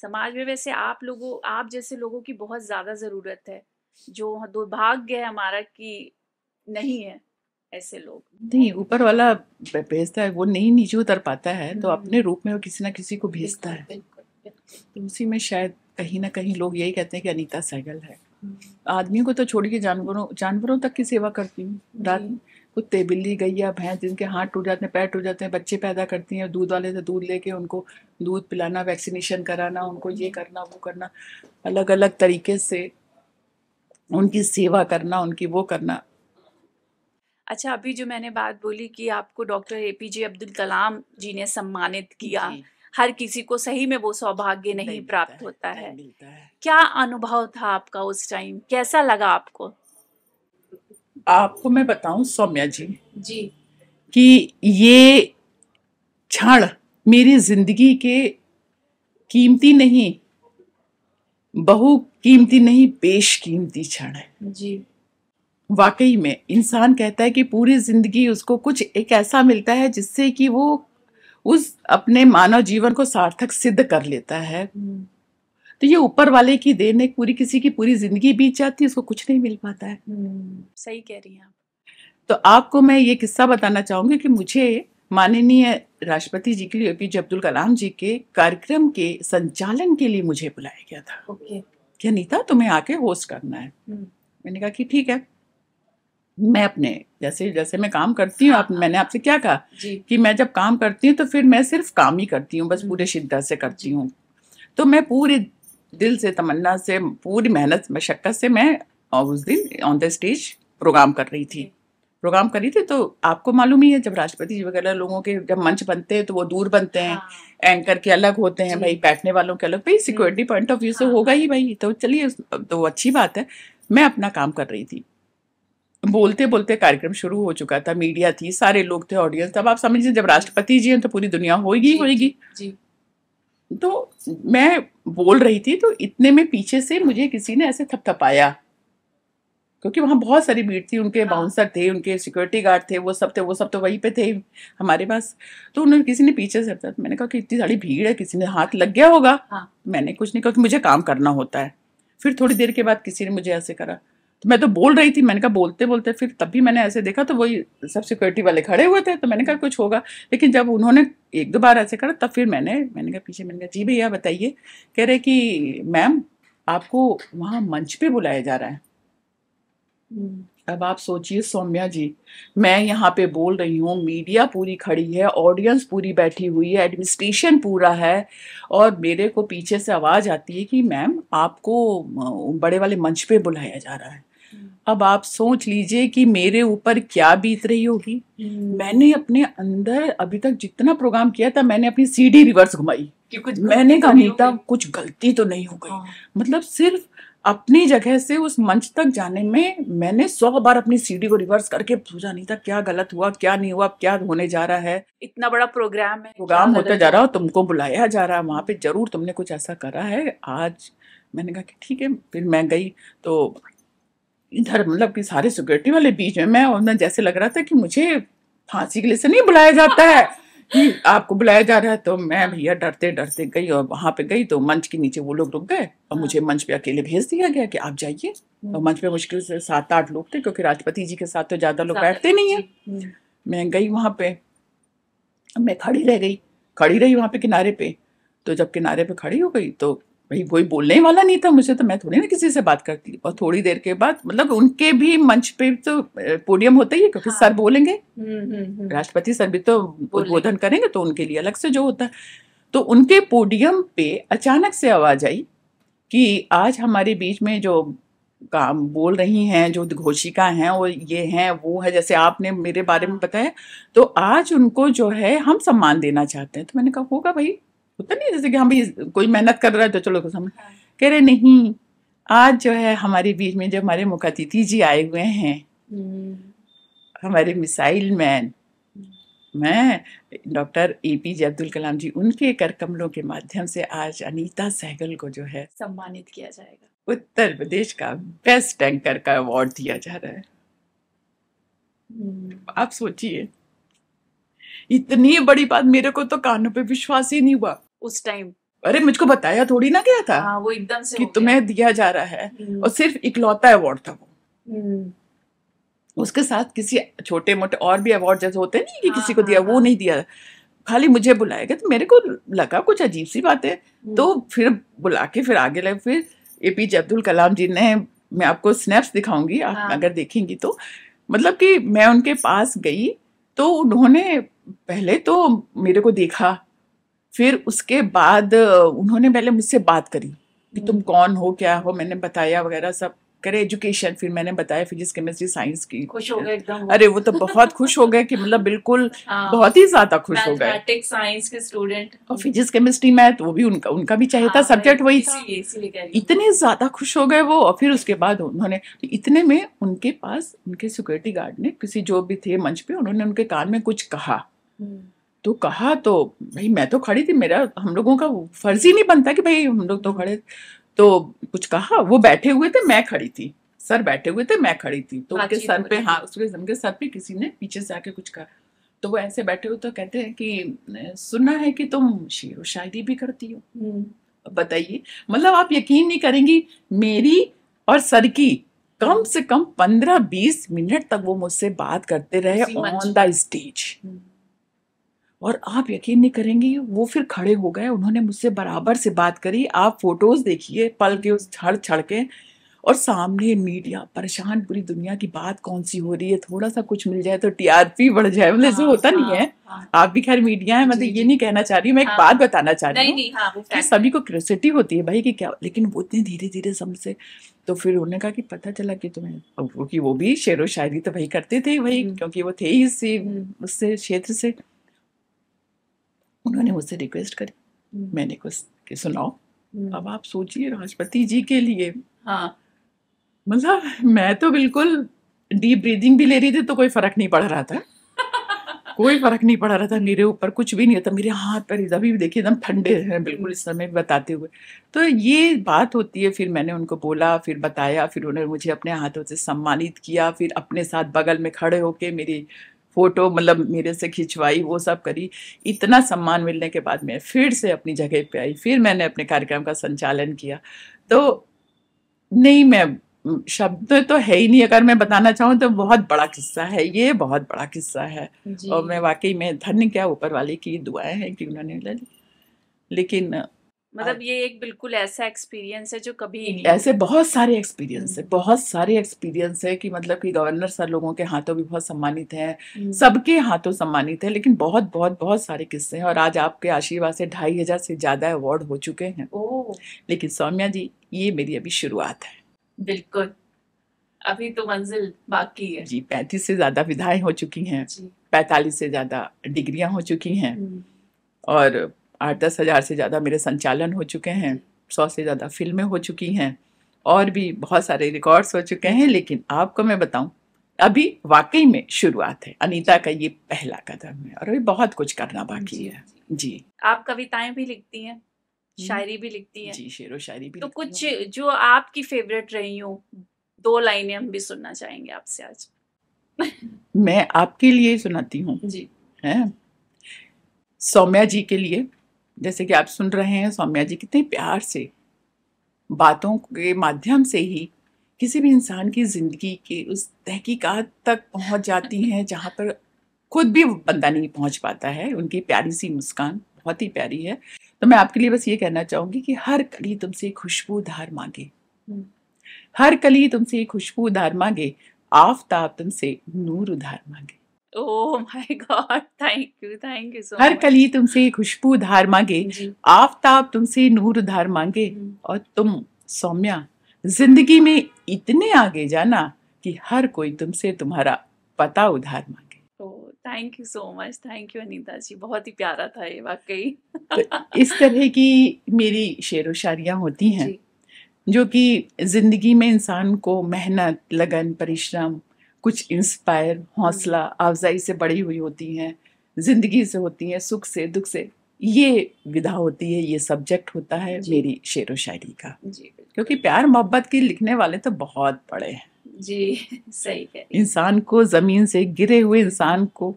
समाज में वैसे आप लोगों आप जैसे लोगों की बहुत ज्यादा जरूरत है जो दुर्भाग्य है हमारा कि नहीं है ऐसे लोग नहीं ऊपर वाला भेजता है वो नहीं नीचे उतर पाता है तो हम्म। अपने रूप में वो किसी ना किसी को भेजता है तो उसी में शायद कहीं ना कहीं लोग यही कहते हैं कि अनीता सहगल है हम्म। आदमियों को तो छोड़ के जानवरों जानवरों तक की सेवा करती हूँ रात कुत्ते बिल्ली गैया भैंस जिनके हाथ टूट जाते हैं पैर टूट जाते हैं बच्चे पैदा करती हैं दूध वाले से दूध लेके उनको दूध पिलाना वैक्सीनेशन कराना उनको ये हम्म। करना वो करना अलग अलग तरीके से उनकी सेवा करना उनकी वो करना अच्छा अभी जो मैंने बात बोली कि आपको doctor A P J Abdul Kalam ji ने सम्मानित किया जी। हर किसी को सही में वो सौभाग्य नहीं, नहीं प्राप्त होता है, है।, है क्या अनुभव था आपका उस टाइम कैसा लगा आपको आपको मैं बताऊं सौम्या जी जी कि ये क्षण मेरी जिंदगी के कीमती नहीं बहु कीमती नहीं पेश कीमती क्षण है जी वाकई में इंसान कहता है कि पूरी जिंदगी उसको कुछ एक ऐसा मिलता है जिससे कि वो उस अपने मानव जीवन को सार्थक सिद्ध कर लेता है हम्म। तो ये ऊपर वाले की देन है पूरी किसी की पूरी जिंदगी बीत जाती है उसको कुछ नहीं मिल पाता है हम्म। सही कह रही हैं आप तो आपको मैं ये किस्सा बताना चाहूंगी कि मुझे माननीय राष्ट्रपति जी के लिए एपीजे अब्दुल कलाम जी के कार्यक्रम के संचालन के लिए मुझे बुलाया गया था okay. क्या नीता तुम्हें आके होस्ट करना है हम्म। मैंने कहा कि ठीक है मैं अपने जैसे जैसे मैं काम करती हूँ हाँ, आप हाँ। मैंने आपसे क्या कहा कि मैं जब काम करती हूँ तो फिर मैं सिर्फ काम ही करती हूँ बस हम्म। पूरे शिद्दत से करती हूँ तो मैं पूरे दिल से तमन्ना से पूरी मेहनत मशक्क़त से मैं उस दिन ऑन द स्टेज प्रोग्राम कर रही थी प्रोग्राम कर रही थी तो आपको मालूम ही है जब राष्ट्रपति जी वगैरह लोगों के जब मंच बनते हैं तो वो दूर बनते हैं हाँ। एंकर के अलग होते हैं भाई बैठने वालों के अलग भाई सिक्योरिटी पॉइंट ऑफ व्यू से हाँ। होगा ही भाई तो चलिए तो अच्छी बात है मैं अपना काम कर रही थी बोलते बोलते कार्यक्रम शुरू हो चुका था मीडिया थी सारे लोग थे ऑडियंस तब आप समझिए जब राष्ट्रपति जी हैं तो पूरी दुनिया होगी होगी तो मैं बोल रही थी तो इतने में पीछे से मुझे किसी ने ऐसे थपथपाया क्योंकि वहां बहुत सारी भीड़ थी उनके बाउंसर हाँ। थे उनके सिक्योरिटी गार्ड थे वो सब थे वो सब तो वहीं पे थे हमारे पास तो उन्होंने किसी ने पीछे से था। मैंने कहा कि इतनी सारी भीड़ है किसी ने हाथ लग गया होगा हाँ। मैंने कुछ नहीं कहा कि मुझे काम करना होता है फिर थोड़ी देर के बाद किसी ने मुझे ऐसे करा तो मैं तो बोल रही थी मैंने कहा बोलते बोलते फिर तब भी मैंने ऐसे देखा तो वही सब सिक्योरिटी वाले खड़े हुए थे तो मैंने कहा कुछ होगा लेकिन जब उन्होंने एक दो बार ऐसे करा तब फिर मैंने मैंने कहा पीछे मैंने कहा जी भैया बताइए कह रहे कि मैम आपको वहाँ मंच पे बुलाया जा रहा है हम्म। अब आप सोचिए सौम्या जी मैं यहाँ पे बोल रही हूँ मीडिया पूरी खड़ी है ऑडियंस पूरी बैठी हुई है एडमिनिस्ट्रेशन पूरा है और मेरे को पीछे से आवाज़ आती है कि मैम आपको बड़े वाले मंच पे बुलाया जा रहा है अब आप सोच लीजिए कि मेरे ऊपर क्या बीत रही होगी हम्म। मैंने अपने अंदर अभी तक जितना प्रोग्राम किया था मैंने अपनी सीढ़ी रिवर्स घुमाई कि कुछ मैंने तो कहा नीता कुछ गलती तो नहीं हो गई हाँ। मतलब सिर्फ अपनी जगह से उस मंच तक जाने में मैंने सौ बार अपनी सीढ़ी को रिवर्स करके पूछा नहीं था क्या गलत हुआ क्या नहीं हुआ क्या होने जा रहा है इतना बड़ा प्रोग्राम है प्रोग्राम होता जा रहा है तुमको बुलाया जा रहा है वहां पे जरूर तुमने कुछ ऐसा करा है आज मैंने कहा कि ठीक है फिर मैं गई तो इधर मतलब कि सारे सिक्योरिटी वाले बीच में मैं और मैं जैसे लग रहा था कि मुझे फांसी के लिए से नहीं बुलाया जाता है कि आपको बुलाया जा रहा है तो मैं भैया डरते डरते गई और वहां पे गई तो मंच के नीचे वो लोग रुक गए और हाँ। मुझे मंच पे अकेले भेज दिया गया कि आप जाइए हम्म। और मंच पे मुश्किल से सात आठ लोग थे क्योंकि राष्ट्रपति जी के साथ तो ज़्यादा लोग बैठते नहीं है हम्म। मैं गई वहां पे मैं खड़ी रह गई खड़ी रही वहां पे किनारे पे तो जब किनारे पे खड़ी हो गई तो भाई कोई बोलने वाला नहीं था मुझे तो मैं थोड़ी ना किसी से बात करती और थोड़ी देर के बाद मतलब उनके भी मंच पे तो पोडियम होता ही है क्योंकि हाँ। सर बोलेंगे हम्म, हम्म, हम्म। राष्ट्रपति सर भी तो उद्बोधन करेंगे तो उनके लिए अलग से जो होता है तो उनके पोडियम पे अचानक से आवाज आई कि आज हमारे बीच में जो काम बोल रही हैं जो घोषिका हैं वो ये हैं वो है जैसे आपने मेरे बारे में हाँ। बताया तो आज उनको जो है हम सम्मान देना चाहते हैं तो मैंने कहा होगा भाई होता नहीं जैसे कि हम भी कोई मेहनत कर रहा है तो चलो समझ हाँ। कह रहे नहीं आज जो है हमारे बीच में जो हमारे मुखातिथि जी आए हुए हैं हम्म। हमारे मिसाइल मैन हम्म। मैं doctor A P J Abdul Kalam ji उनके कर कमलों के माध्यम से आज अनीता सहगल को जो है सम्मानित किया जाएगा उत्तर प्रदेश का बेस्ट एंकर का अवार्ड दिया जा रहा है हम्म। आप सोचिए इतनी बड़ी बात मेरे को तो कानों पे विश्वास ही नहीं हुआ उस टाइम अरे मुझको बताया थोड़ी ना गया था हाँ, वो एकदम से कि तुम्हें दिया जा रहा है हम्म। और सिर्फ इकलौता अवार्ड था वो हम्म। उसके साथ किसी छोटे मोटे और भी अवार्ड जैसे होते हैं नहीं कि हाँ, किसी को हाँ, दिया वो हाँ। नहीं दिया खाली मुझे बुलाया गया तो मेरे को लगा कुछ अजीब सी बात है हम्म। तो फिर बुला के फिर आगे लगे फिर ए पी जे अब्दुल कलाम जी ने मैं आपको स्नैप्स दिखाऊंगी आप अगर देखेंगी तो मतलब कि मैं उनके पास गई तो उन्होंने पहले तो मेरे को देखा फिर उसके बाद उन्होंने पहले मुझसे बात करी कि तुम हम्म। कौन हो क्या हो मैंने बताया वगैरह सब करे एजुकेशन फिर मैंने बताया फिजिक्स केमिस्ट्री साइंस की खुश हो गए एकदम अरे वो तो बहुत खुश हो गए कि मतलब बिल्कुल हाँ। बहुत ही ज्यादा खुश हो गए साइंस के स्टूडेंट और फिजिक्स केमिस्ट्री मैथ वो भी उनका उनका भी चाहिए था हाँ, सब्जेक्ट वही था इतने ज्यादा खुश हो गए वो और फिर उसके बाद उन्होंने तो इतने में उनके पास उनके सिक्योरिटी गार्ड ने किसी जो भी थे मंच पे उन्होंने उनके कान में कुछ कहा हम्म। तो कहा तो भाई मैं तो खड़ी थी मेरा हम लोगों का फर्ज ही नहीं बनता कि भाई हम लोग तो खड़े तो कुछ कहा वो बैठे हुए थे मैं खड़ी थी सर बैठे हुए थे मैं खड़ी थी तो उनके सर पे हाँ उसके उनके सर पे किसी ने पीछे से आके कुछ कहा तो वो ऐसे बैठे हुए तो कहते हैं कि सुना है कि तुम शेर शायरी भी करती हो हम्म। बताइए मतलब आप यकीन नहीं करेंगी मेरी और सर की कम से कम पंद्रह बीस मिनट तक वो मुझसे बात करते रहे ऑन द स्टेज और आप यकीन नहीं करेंगे वो फिर खड़े हो गए उन्होंने मुझसे बराबर से बात करी आप फोटोज़ देखिए पल के उस छड़ छड़ के और सामने मीडिया परेशान पूरी दुनिया की बात कौन सी हो रही है थोड़ा सा कुछ मिल जाए तो टीआरपी बढ़ जाए मतलब ऐसा हाँ, होता नहीं हाँ, है हाँ। आप भी खैर मीडिया है मतलब ये नहीं कहना चाह रही मैं एक बात बताना चाह रही हूँ सभी को क्यूरसिटी होती है भाई कि क्या लेकिन वो इतने धीरे धीरे समझे तो फिर उन्होंने कहा कि पता चला कि तुम्हें क्योंकि वो भी शेर व शायरी तो वही करते थे वही क्योंकि वो थे ही इससे हम्म। उससे क्षेत्र से उन्होंने मुझसे रिक्वेस्ट करी हम्म। मैंने कुछ कि सुनाओ हम्म। अब आप सोचिए राष्ट्रपति जी के लिए हाँ मतलब मैं तो बिल्कुल डीप ब्रीदिंग भी ले रही थी तो कोई फर्क नहीं पड़ रहा था कोई फर्क नहीं पड़ रहा था मेरे ऊपर कुछ भी नहीं होता मेरे हाथ पर अभी देखिए एकदम ठंडे हैं बिल्कुल इस समय बताते हुए तो ये बात होती है फिर मैंने उनको बोला फिर बताया फिर उन्होंने मुझे अपने हाथों से सम्मानित किया फिर अपने साथ बगल में खड़े होके मेरी फोटो मतलब मेरे से खिंचवाई वो सब करी इतना सम्मान मिलने के बाद मैं फिर से अपनी जगह पे आई फिर मैंने अपने कार्यक्रम का संचालन किया तो नहीं मैं शब्द तो है ही नहीं अगर मैं बताना चाहूँ तो बहुत बड़ा किस्सा है ये बहुत बड़ा किस्सा है और मैं वाकई में धन्य क्या ऊपर वाले की दुआएं हैं कि उन्होंने लेकिन मतलब ये एक बिल्कुल ऐसा एक्सपीरियंस है जो कभी नहीं ऐसे बहुत सारे एक्सपीरियंस है हम्म। बहुत सारे एक्सपीरियंस है कि मतलब कि गवर्नर सर लोगों के हाथों भी बहुत सम्मानित हैं हम्म। सबके हाथों सम्मानित है लेकिन बहुत बहुत बहुत सारे किस्से हैं और आज आपके आशीर्वाद से ढाई हजार से ज्यादा अवार्ड हो चुके हैं लेकिन सौम्या जी ये मेरी अभी शुरुआत है बिल्कुल अभी तो मंजिल बाकी है जी पैंतीस से ज्यादा विधाएं हो चुकी हैं पैतालीस से ज्यादा डिग्रियां हो चुकी हैं हम्म। और आठ दस हज़ार से ज़्यादा मेरे संचालन हो चुके हैं सौ से ज़्यादा फिल्में हो चुकी हैं और भी बहुत सारे रिकॉर्ड्स हो चुके हैं लेकिन आपको मैं बताऊं अभी वाकई में शुरुआत है अनीता का ये पहला कदम है और अभी बहुत कुछ करना बाकी है जी आप कविताएं भी लिखती हैं हम्म। शायरी भी लिखती हैं जी शेरो शायरी भी तो कुछ जो आपकी फेवरेट रही हो दो लाइनें हम भी सुनना चाहेंगे आपसे आज मैं आपके लिए सुनाती हूँ जी है सौम्या जी के लिए जैसे कि आप सुन रहे हैं सौम्या जी कितने प्यार से बातों के माध्यम से ही किसी भी इंसान की ज़िंदगी के उस तहकीकात तक पहुंच जाती हैं जहां पर खुद भी बंदा नहीं पहुंच पाता है उनकी प्यारी सी मुस्कान बहुत ही प्यारी है तो मैं आपके लिए बस ये कहना चाहूँगी कि हर कली तुमसे खुशबूदार मांगे हम्म। हर कली तुमसे खुशबूदार मांगे आफ्ताब तुमसे नूर उधार मांगे Oh हर कली तुमसे खुशबू धार मांगे आफताब तुमसे नूर धार मांगे और तुम सौम्या जिंदगी में इतने आगे जाना कि हर कोई तुमसे तुम्हारा पता उधार मांगे thank you so much thank you Anita ji बहुत ही प्यारा था ये वाकई तो इस तरह की मेरी शेर शायरियाँ होती हैं जो कि जिंदगी में इंसान को मेहनत लगन परिश्रम कुछ इंस्पायर हौसला हम्म। अफजाई से बड़ी हुई होती हैं ज़िंदगी से होती हैं सुख से दुख से ये विधा होती है ये सब्जेक्ट होता है मेरी शेर व शायरी का क्योंकि प्यार मोहब्बत के लिखने वाले तो बहुत बड़े हैं जी सही है इंसान को ज़मीन से गिरे हुए इंसान को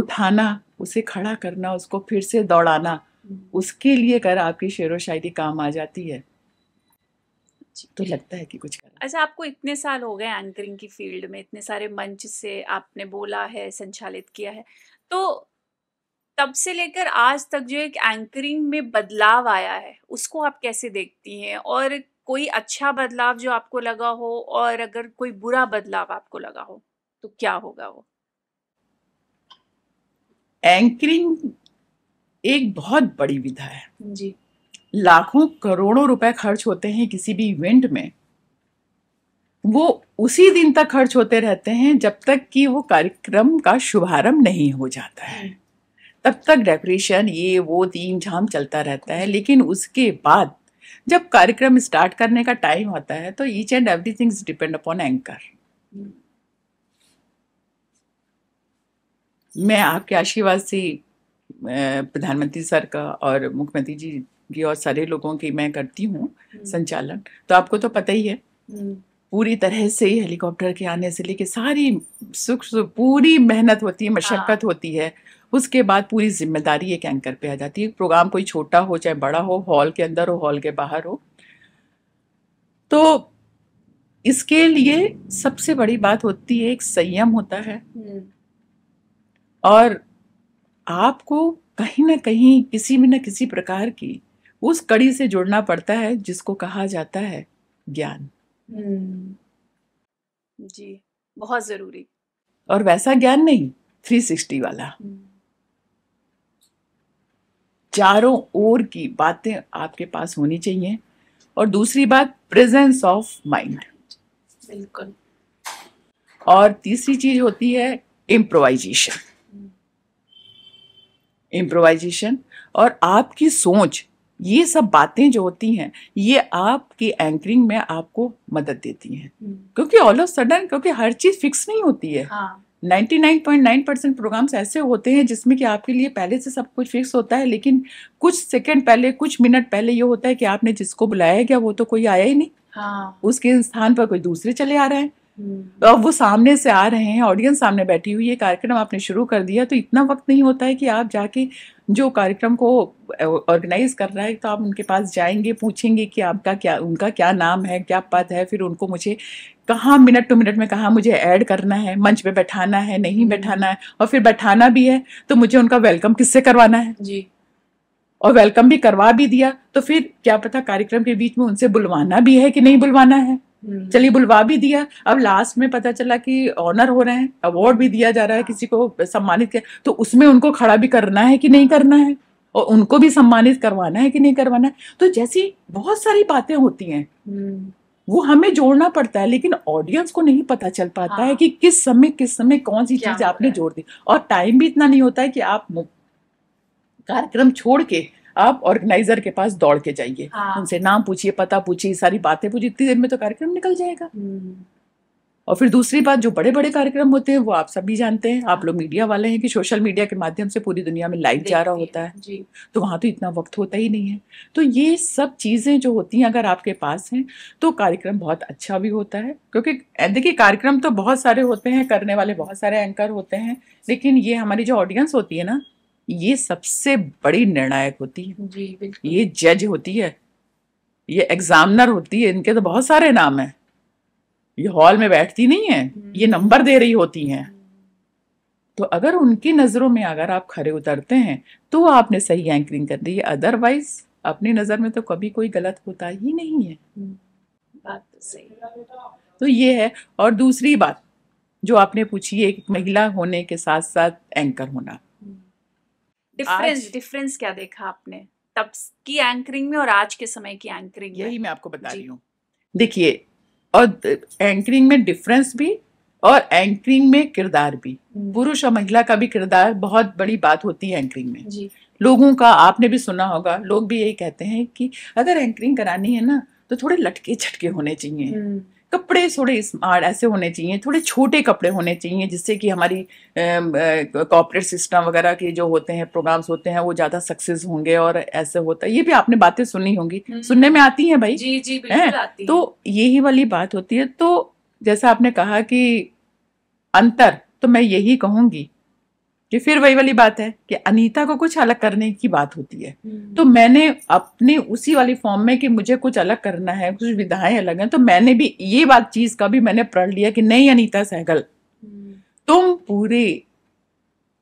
उठाना उसे खड़ा करना उसको फिर से दौड़ाना हम्म। उसके लिए अगर आपकी शेर व शायरी काम आ जाती है तो लगता है कि कुछ अच्छा आपको इतने साल हो गए एंकरिंग की फील्ड में इतने सारे मंच से आपने बोला है संचालित किया है तो तब से लेकर आज तक जो एक एंकरिंग में बदलाव आया है उसको आप कैसे देखती हैं और कोई अच्छा बदलाव जो आपको लगा हो और अगर कोई बुरा बदलाव आपको लगा हो तो क्या होगा वो एंकरिंग एक बहुत बड़ी विधा है जी लाखों करोड़ों रुपए खर्च होते हैं किसी भी इवेंट में वो उसी दिन तक खर्च होते रहते हैं जब तक कि वो कार्यक्रम का शुभारंभ नहीं हो जाता है हम्म। तब तक डेकोरेशन ये वो तीन झाम चलता रहता है लेकिन उसके बाद जब कार्यक्रम स्टार्ट करने का टाइम होता है तो each and everything depend upon anchor मैं आपके आशीर्वाद से प्रधानमंत्री सर का और मुख्यमंत्री जी की और सारे लोगों की मैं करती हूँ हम्म। संचालन तो आपको तो पता ही है हम्म। पूरी तरह से हेलीकॉप्टर के आने से लेके सारी सुख पूरी मेहनत होती है मशक्क़त हाँ। होती है उसके बाद पूरी जिम्मेदारी एक एंकर पे आ जाती है प्रोग्राम कोई छोटा हो चाहे बड़ा हो हॉल के अंदर हो हॉल के बाहर हो तो इसके लिए सबसे बड़ी बात होती है एक संयम होता है हम्म। और आपको कहीं ना कहीं किसी में ना किसी प्रकार की उस कड़ी से जुड़ना पड़ता है जिसको कहा जाता है ज्ञान हम्म। जी बहुत जरूरी और वैसा ज्ञान नहीं 360 वाला हम्म। चारों ओर की बातें आपके पास होनी चाहिए और दूसरी बात प्रेजेंस ऑफ माइंड बिल्कुल और तीसरी चीज होती है इम्प्रोवाइजेशन हम्म। इम्प्रोवाइजेशन और आपकी सोच ये सब बातें जो होती हैं ये आपकी एंकरिंग में आपको मदद देती हैं हम्म। क्योंकि ऑल ऑफ सडन क्योंकि हर चीज़ फिक्स नहीं होती है हाँ. 99.9 परसेंट प्रोग्राम्स ऐसे होते हैं जिसमें कि आपके लिए पहले से सब कुछ फिक्स होता है लेकिन कुछ सेकंड पहले कुछ मिनट पहले ये होता है कि आपने जिसको बुलाया गया वो तो कोई आया ही नहीं हाँ। उसके स्थान पर कोई दूसरे चले आ रहे हैं हम्म। अब वो सामने से आ रहे हैं ऑडियंस सामने बैठी हुई है कार्यक्रम आपने शुरू कर दिया तो इतना वक्त नहीं होता है कि आप जाके जो कार्यक्रम को ऑर्गेनाइज कर रहा है तो आप उनके पास जाएंगे पूछेंगे कि आपका क्या उनका क्या नाम है क्या पद है फिर उनको मुझे कहाँ मिनट टू मिनट में कहाँ मुझे ऐड करना है मंच पे बैठाना है नहीं हम्म। बैठाना है और फिर बैठाना भी है तो मुझे उनका वेलकम किससे करवाना है जी और वेलकम भी करवा भी दिया तो फिर क्या पता कार्यक्रम के बीच में उनसे बुलवाना भी है कि नहीं बुलवाना है हम्म। चलिए बुलवा भी दिया अब लास्ट में पता चला कि ऑनर हो रहे हैं अवार्ड भी दिया जा रहा है हाँ। किसी को सम्मानित किया तो उसमें उनको खड़ा भी करना है कि नहीं करना है और उनको भी सम्मानित करवाना है कि नहीं करवाना है तो जैसी बहुत सारी बातें होती हैं हम्म। वो हमें जोड़ना पड़ता है लेकिन ऑडियंस को नहीं पता चल पाता हाँ। है कि किस समय किस समय कौन सी चीज आपने जोड़ दी और टाइम भी इतना नहीं होता है कि आप कार्यक्रम छोड़ के आप ऑर्गेनाइजर के पास दौड़ के जाइए हाँ। उनसे नाम पूछिए पता पूछिए सारी बातें पूछिए इतनी देर में तो कार्यक्रम निकल जाएगा हम्म। और फिर दूसरी बात जो बड़े बड़े कार्यक्रम होते हैं वो आप सभी जानते हैं आप हाँ। लोग मीडिया वाले हैं कि सोशल मीडिया के माध्यम से पूरी दुनिया में लाइव जा रहा होता है तो वहाँ तो इतना वक्त होता ही नहीं है तो ये सब चीज़ें जो होती हैं अगर आपके पास हैं तो कार्यक्रम बहुत अच्छा भी होता है क्योंकि देखिए कार्यक्रम तो बहुत सारे होते हैं करने वाले बहुत सारे एंकर होते हैं लेकिन ये हमारी जो ऑडियंस होती है ना ये सबसे बड़ी निर्णायक होती है जी ये जज होती है ये एग्जामिनर होती है इनके तो बहुत सारे नाम है ये हॉल में बैठती नहीं है हम्म। ये नंबर दे रही होती हैं तो अगर उनकी नज़रों में अगर आप खड़े उतरते हैं तो आपने सही एंकरिंग कर दी है अदरवाइज अपनी नज़र में तो कभी कोई गलत होता ही नहीं है हम्म, बात तो सही तो ये है और दूसरी बात जो आपने पूछी है एक महिला होने के साथ साथ एंकर होना डिफरेंस डिफरेंस क्या देखा आपने तब की एंकरिंग में और आज के समय की एंकरिंग यही मैं आपको बता रही हूँ देखिए और एंकरिंग में डिफरेंस भी और एंकरिंग में किरदार भी पुरुष और महिला का भी किरदार बहुत बड़ी बात होती है एंकरिंग में जी लोगों का आपने भी सुना होगा लोग भी यही कहते हैं कि अगर एंकरिंग करानी है ना तो थोड़े लटके झटके होने चाहिए हम्म। कपड़े थोड़े स्मार्ट ऐसे होने चाहिए थोड़े छोटे कपड़े होने चाहिए जिससे कि हमारी कॉपरेट सिस्टम वगैरह के जो होते हैं प्रोग्राम्स होते हैं वो ज़्यादा सक्सेस होंगे और ऐसे होता है ये भी आपने बातें सुनी होंगी हम्म। सुनने में आती हैं भाई जी जी है? आती तो यही वाली बात होती है तो जैसा आपने कहा कि अंतर तो मैं यही कहूंगी कि फिर वही वाली बात है कि अनीता को कुछ अलग करने की बात होती है हम्म। तो मैंने अपने उसी वाली फॉर्म में कि मुझे कुछ अलग करना है कुछ विधाएं अलग हैं तो मैंने भी ये बात चीज का भी मैंने पढ़ लिया कि नहीं अनीता सहगल हम्म। तुम पूरे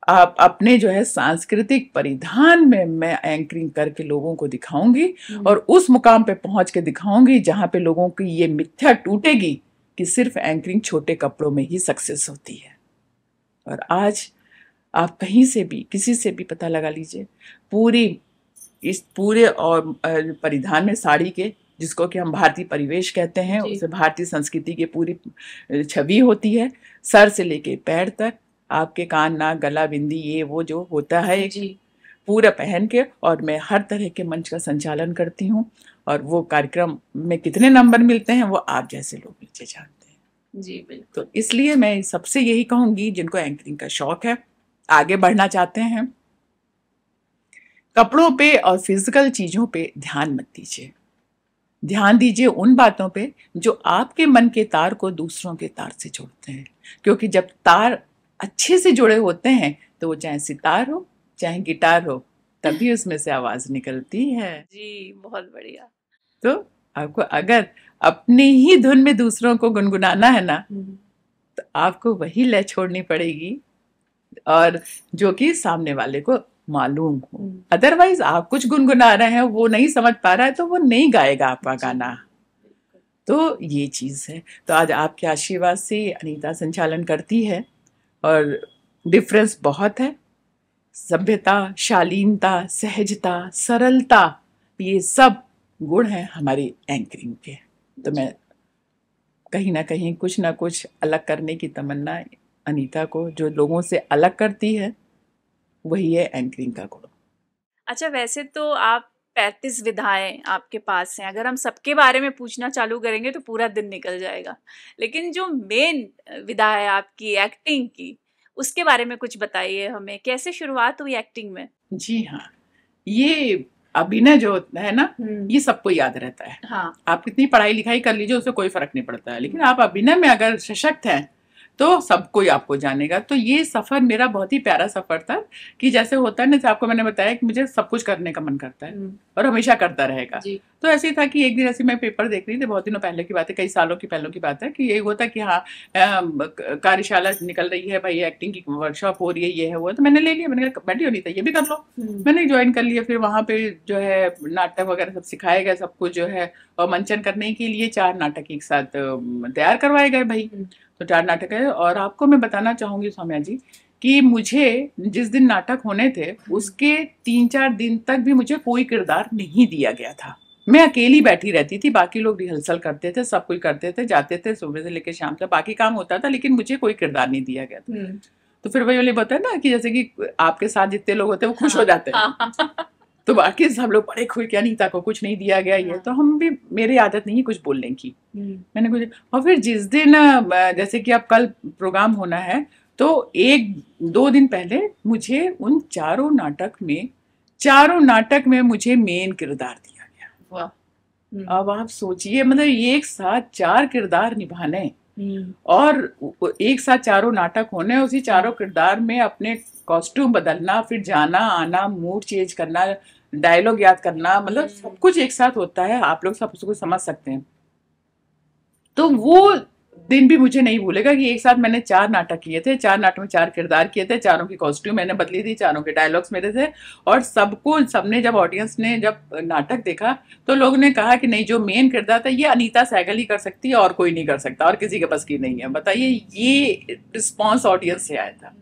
आप अपने जो है सांस्कृतिक परिधान में मैं एंकरिंग करके लोगों को दिखाऊंगी हम्म। और उस मुकाम पे पहुंच के दिखाऊंगी जहां पे लोगों की ये मिथ्या टूटेगी कि सिर्फ एंकरिंग छोटे कपड़ों में ही सक्सेस होती है और आज आप कहीं से भी किसी से भी पता लगा लीजिए पूरी इस पूरे और परिधान में साड़ी के जिसको कि हम भारतीय परिवेश कहते हैं उसे भारतीय संस्कृति की पूरी छवि होती है सर से लेके पैर तक आपके कान नाक गला बिंदी ये वो जो होता है पूरा पहन के और मैं हर तरह के मंच का संचालन करती हूँ और वो कार्यक्रम में कितने नंबर मिलते हैं वो आप जैसे लोग नीचे जानते हैं जी बिल्कुल तो इसलिए मैं सबसे यही कहूँगी जिनको एंकरिंग का शौक है आगे बढ़ना चाहते हैं कपड़ों पे और फिजिकल चीज़ों पे ध्यान मत दीजिए ध्यान दीजिए उन बातों पे जो आपके मन के तार को दूसरों के तार से जोड़ते हैं क्योंकि जब तार अच्छे से जुड़े होते हैं तो वो चाहे सितार हो चाहे गिटार हो तभी उसमें से आवाज़ निकलती है जी बहुत बढ़िया तो आपको अगर अपनी ही धुन में दूसरों को गुनगुनाना है ना हम्म। तो आपको वही लय छोड़नी पड़ेगी और जो कि सामने वाले को मालूम हो अदरवाइज हम्म। आप कुछ गुनगुना रहे हैं वो नहीं समझ पा रहा है तो वो नहीं गाएगा आपका गाना तो ये चीज़ है तो आज आपके आशीर्वाद से अनीता संचालन करती है और डिफरेंस बहुत है सभ्यता शालीनता सहजता सरलता ये सब गुण हैं हमारी एंकरिंग के तो मैं कहीं ना कहीं कुछ ना कुछ अलग करने की तमन्ना अनीता को जो लोगों से अलग करती है वही है एंकरिंग का गुण अच्छा वैसे तो आप पैंतीस विधाएं आपके पास हैं अगर हम सबके बारे में पूछना चालू करेंगे तो पूरा दिन निकल जाएगा लेकिन जो मेन विधा है आपकी एक्टिंग की उसके बारे में कुछ बताइए हमें कैसे शुरुआत हुई एक्टिंग में जी हाँ ये अभिनय जो है ना हम्म। ये सबको याद रहता है हाँ। आप कितनी पढ़ाई लिखाई कर लीजिए उससे कोई फर्क नहीं पड़ता है लेकिन आप अभिनय में अगर सशक्त हैं तो सब कोई आपको जानेगा तो ये सफ़र मेरा बहुत ही प्यारा सफ़र था कि जैसे होता है ना जैसे आपको मैंने बताया कि मुझे सब कुछ करने का मन करता है हम्म। और हमेशा करता रहेगा तो ऐसे ही था कि एक दिन ऐसे मैं पेपर देख रही थी बहुत दिनों पहले की बात है कई सालों की पहलों की बात है कि ये हुआ था कि हाँ कार्यशाला निकल रही है भाई एक्टिंग की वर्कशॉप हो रही है ये है वो तो मैंने ले लिया मैंने कहा बैठी होनी था ये भी कर लो हम्म। मैंने ज्वाइन कर लिया फिर वहाँ पे जो है नाटक वगैरह सब सिखाया गया सबको जो है और मंचन करने के लिए चार नाटक एक साथ तैयार करवाए गए भाई हम्म। तो चार नाटक है और आपको मैं बताना चाहूंगी सौम्या जी कि मुझे जिस दिन नाटक होने थे उसके तीन चार दिन तक भी मुझे कोई किरदार नहीं दिया गया था मैं अकेली बैठी रहती थी बाकी लोग रिहर्सल करते थे सब कुछ करते थे जाते थे सुबह से लेकर शाम तक बाकी काम होता था लेकिन मुझे कोई किरदार नहीं दिया गया था हम्म। तो फिर वही वाली बताया ना कि जैसे कि आपके साथ जितने लोग होते हैं वो खुश हो हाँ। जाते हैं हाँ। तो बाकी सब लोग बड़े खुश क्या था को कुछ नहीं दिया गया ये हाँ। तो हम भी मेरी आदत नहीं है कुछ बोलने की हम्म। मैंने कुछ और फिर जिस दिन जैसे कि अब कल प्रोग्राम होना है तो एक दो दिन पहले मुझे उन चारों नाटक में चारों नाटक में मुझे मेन किरदार दिया गया वाह हम्म। अब आप सोचिए मतलब एक साथ चार किरदार निभाने हम्म। और एक साथ चारों नाटक होने उसी चारों किरदार में अपने कॉस्ट्यूम बदलना फिर जाना आना मूड चेंज करना डायलॉग याद करना मतलब हम्म। सब कुछ एक साथ होता है आप लोग सब उसको समझ सकते हैं तो वो दिन भी मुझे नहीं भूलेगा कि एक साथ मैंने चार नाटक किए थे चार नाटक में चार किरदार किए थे चारों की कॉस्ट्यूम मैंने बदली थी चारों के डायलॉग्स मेरे थे और सबको सबने जब ऑडियंस ने जब नाटक देखा तो लोगों ने कहा कि नहीं जो मेन किरदार था ये अनीता सैगल ही कर सकती है और कोई नहीं कर सकता और किसी के पास की नहीं है बताइए ये रिस्पॉन्स ऑडियंस से आया था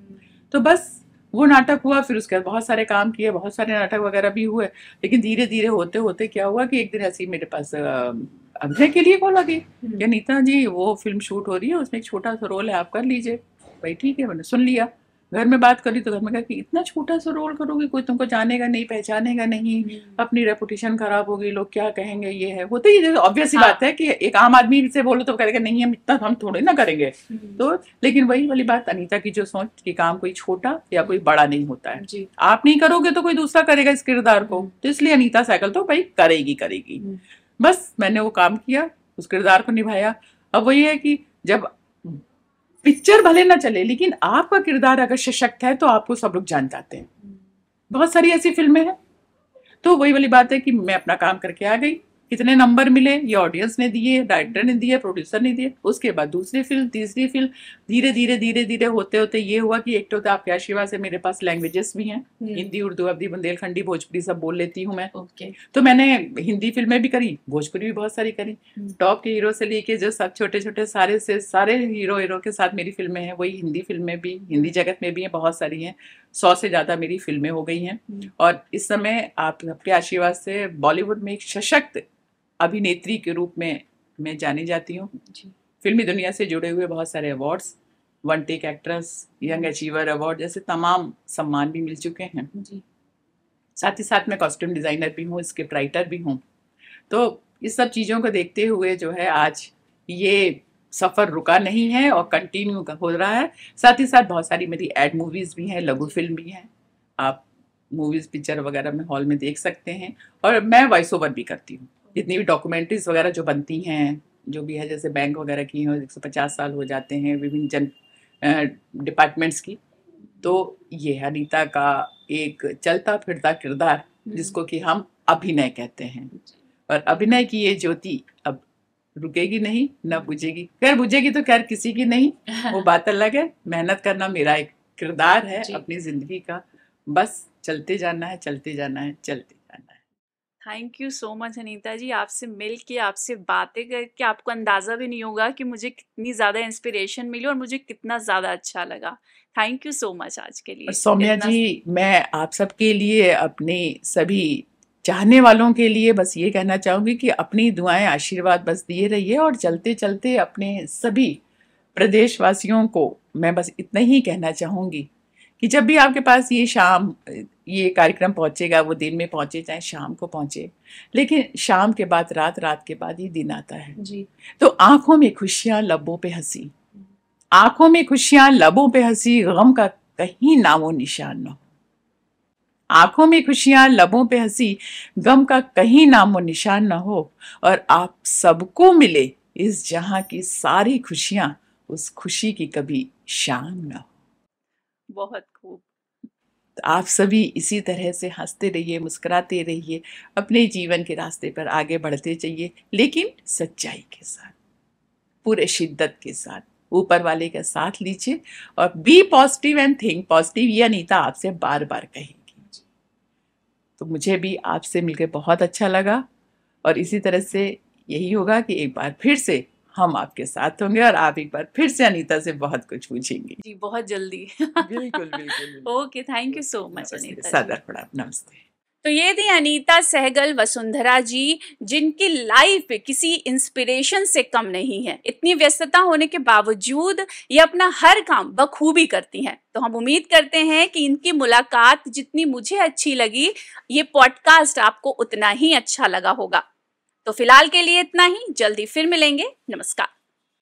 तो बस वो नाटक हुआ फिर उसके बाद बहुत सारे काम किए बहुत सारे नाटक वगैरह भी हुए लेकिन धीरे धीरे होते होते क्या हुआ कि एक दिन ऐसे ही मेरे पास अभिनय के लिए कॉल आ गई या हम्म। नीता जी वो फिल्म शूट हो रही है उसमें एक छोटा सा रोल है आप कर लीजिए भाई ठीक है मैंने सुन लिया घर में बात करी तो घर में कहा कि इतना छोटा सा रोल करोगे कोई तुमको जानेगा नहीं पहचानेगा नहीं हम्म। अपनी रेपुटेशन खराब होगी लोग क्या कहेंगे ये है वो तो ये ऑब्वियस ही हाँ। बात है कि एक आम आदमी से बोलो तो कहेगा नहीं हम इतना हम थोड़े ना करेंगे हम्म। तो लेकिन वही वाली बात अनिता की जो सोच कि काम कोई छोटा या कोई हम्म। बड़ा नहीं होता है आप नहीं करोगे तो कोई दूसरा करेगा इस किरदार को तो इसलिए अनिता साइकिल तो भाई करेगी करेगी बस मैंने वो काम किया उस किरदार को निभाया अब वही है कि जब पिक्चर भले ना चले लेकिन आपका किरदार अगर सशक्त है तो आपको सब लोग जान जाते हैं बहुत सारी ऐसी फिल्में हैं तो वही वाली बात है कि मैं अपना काम करके आ गई कितने नंबर मिले ये ऑडियंस ने दिए डायरेक्टर ने दिए प्रोड्यूसर ने दिए उसके बाद दूसरी फिल्म तीसरी फिल्म धीरे धीरे धीरे धीरे होते होते ये हुआ कि एक तो आपके आशीर्वाद से मेरे पास लैंग्वेजेस भी हैं हिंदी उर्दू अवधि बुंदेलखंडी भोजपुरी सब बोल लेती हूँ मैं okay. तो मैंने हिंदी फिल्में भी करी भोजपुरी भी बहुत सारी करी टॉप हम्म। के हीरो से लेके जो सब छोटे छोटे सारे से सारे हीरो हीरो के साथ मेरी फिल्में हैं वही हिंदी फिल्में भी हिंदी जगत में भी हैं बहुत सारी हैं सौ से ज़्यादा मेरी फिल्में हो गई हैं हम्म। और इस समय आप सबके आशीर्वाद से बॉलीवुड में एक सशक्त अभिनेत्री के रूप में मैं जानी जाती हूँ फिल्मी दुनिया से जुड़े हुए बहुत सारे awards one take actress young achiever award जैसे तमाम सम्मान भी मिल चुके हैं जी साथ ही साथ मैं कॉस्ट्यूम डिज़ाइनर भी हूँ स्क्रिप्ट राइटर भी हूँ तो इस सब चीज़ों को देखते हुए जो है आज ये सफ़र रुका नहीं है और कंटिन्यू हो रहा है साथ ही साथ बहुत सारी मेरी एड मूवीज़ भी हैं लघु फिल्म भी हैं आप मूवीज़ पिक्चर वगैरह में हॉल में देख सकते हैं और मैं वॉइस ओवर भी करती हूँ जितनी भी डॉक्यूमेंट्रीज वगैरह जो बनती हैं जो भी है जैसे बैंक वगैरह की हैं एक सौ पचास साल हो जाते हैं विभिन्न जन डिपार्टमेंट्स की तो ये है अनीता का एक चलता फिरता किरदार हम्म। जिसको कि हम अभिनय कहते हैं और अभिनय की ये ज्योति अब रुकेगी नहीं ना बुझेगी खैर बुझेगी तो खैर किसी की नहीं वो बात अलग है मेहनत करना मेरा एक किरदार है अपनी जिंदगी का बस चलते जाना है चलते जाना है चलते thank you so much Anita ji आपसे मिल के आपसे बातें करके आपको अंदाज़ा भी नहीं होगा कि मुझे कितनी ज़्यादा इंस्पिरेशन मिली और मुझे कितना ज़्यादा अच्छा लगा थैंक यू सो मच आज के लिए सौम्या जी मैं आप सबके लिए अपने सभी चाहने वालों के लिए बस ये कहना चाहूँगी कि अपनी दुआएं आशीर्वाद बस दिए रहिए और चलते चलते अपने सभी प्रदेशवासियों को मैं बस इतना ही कहना चाहूँगी कि जब भी आपके पास ये शाम ये कार्यक्रम पहुंचेगा वो दिन में पहुंचे चाहे शाम को पहुंचे लेकिन शाम के बाद रात रात के बाद ये दिन आता है जी तो आंखों में खुशियां लबों पे हंसी आंखों में खुशियां लबों पे हंसी गम का कहीं नामो निशान न हो आंखों में खुशियां लबों पे हंसी गम का कहीं नामो निशान ना हो और आप सबको मिले इस जहां की सारी खुशियां उस खुशी की कभी शाम न हो बहुत खूब तो आप सभी इसी तरह से हंसते रहिए मुस्कुराते रहिए अपने जीवन के रास्ते पर आगे बढ़ते जाइए लेकिन सच्चाई के साथ पूरे शिद्दत के साथ ऊपर वाले का साथ लीजिए और be positive and think positive नहीं अनिता आपसे बार बार कहेंगी तो मुझे भी आपसे मिलकर बहुत अच्छा लगा और इसी तरह से यही होगा कि एक बार फिर से हम आपके साथ होंगे और आप एक बार फिर से अनीता से बहुत कुछ पूछेंगे जी बहुत जल्दी बिल्कुल बिल्कुल okay thank you so much Anita सादर प्रणाम नमस्ते तो ये थी अनीता सहगल वसुंधरा जी जिनकी लाइफ किसी इंस्पिरेशन से कम नहीं है इतनी व्यस्तता होने के बावजूद ये अपना हर काम बखूबी करती हैं तो हम उम्मीद करते हैं कि इनकी मुलाकात जितनी मुझे अच्छी लगी ये पॉडकास्ट आपको उतना ही अच्छा लगा होगा तो फिलहाल के लिए इतना ही जल्दी फिर मिलेंगे नमस्कार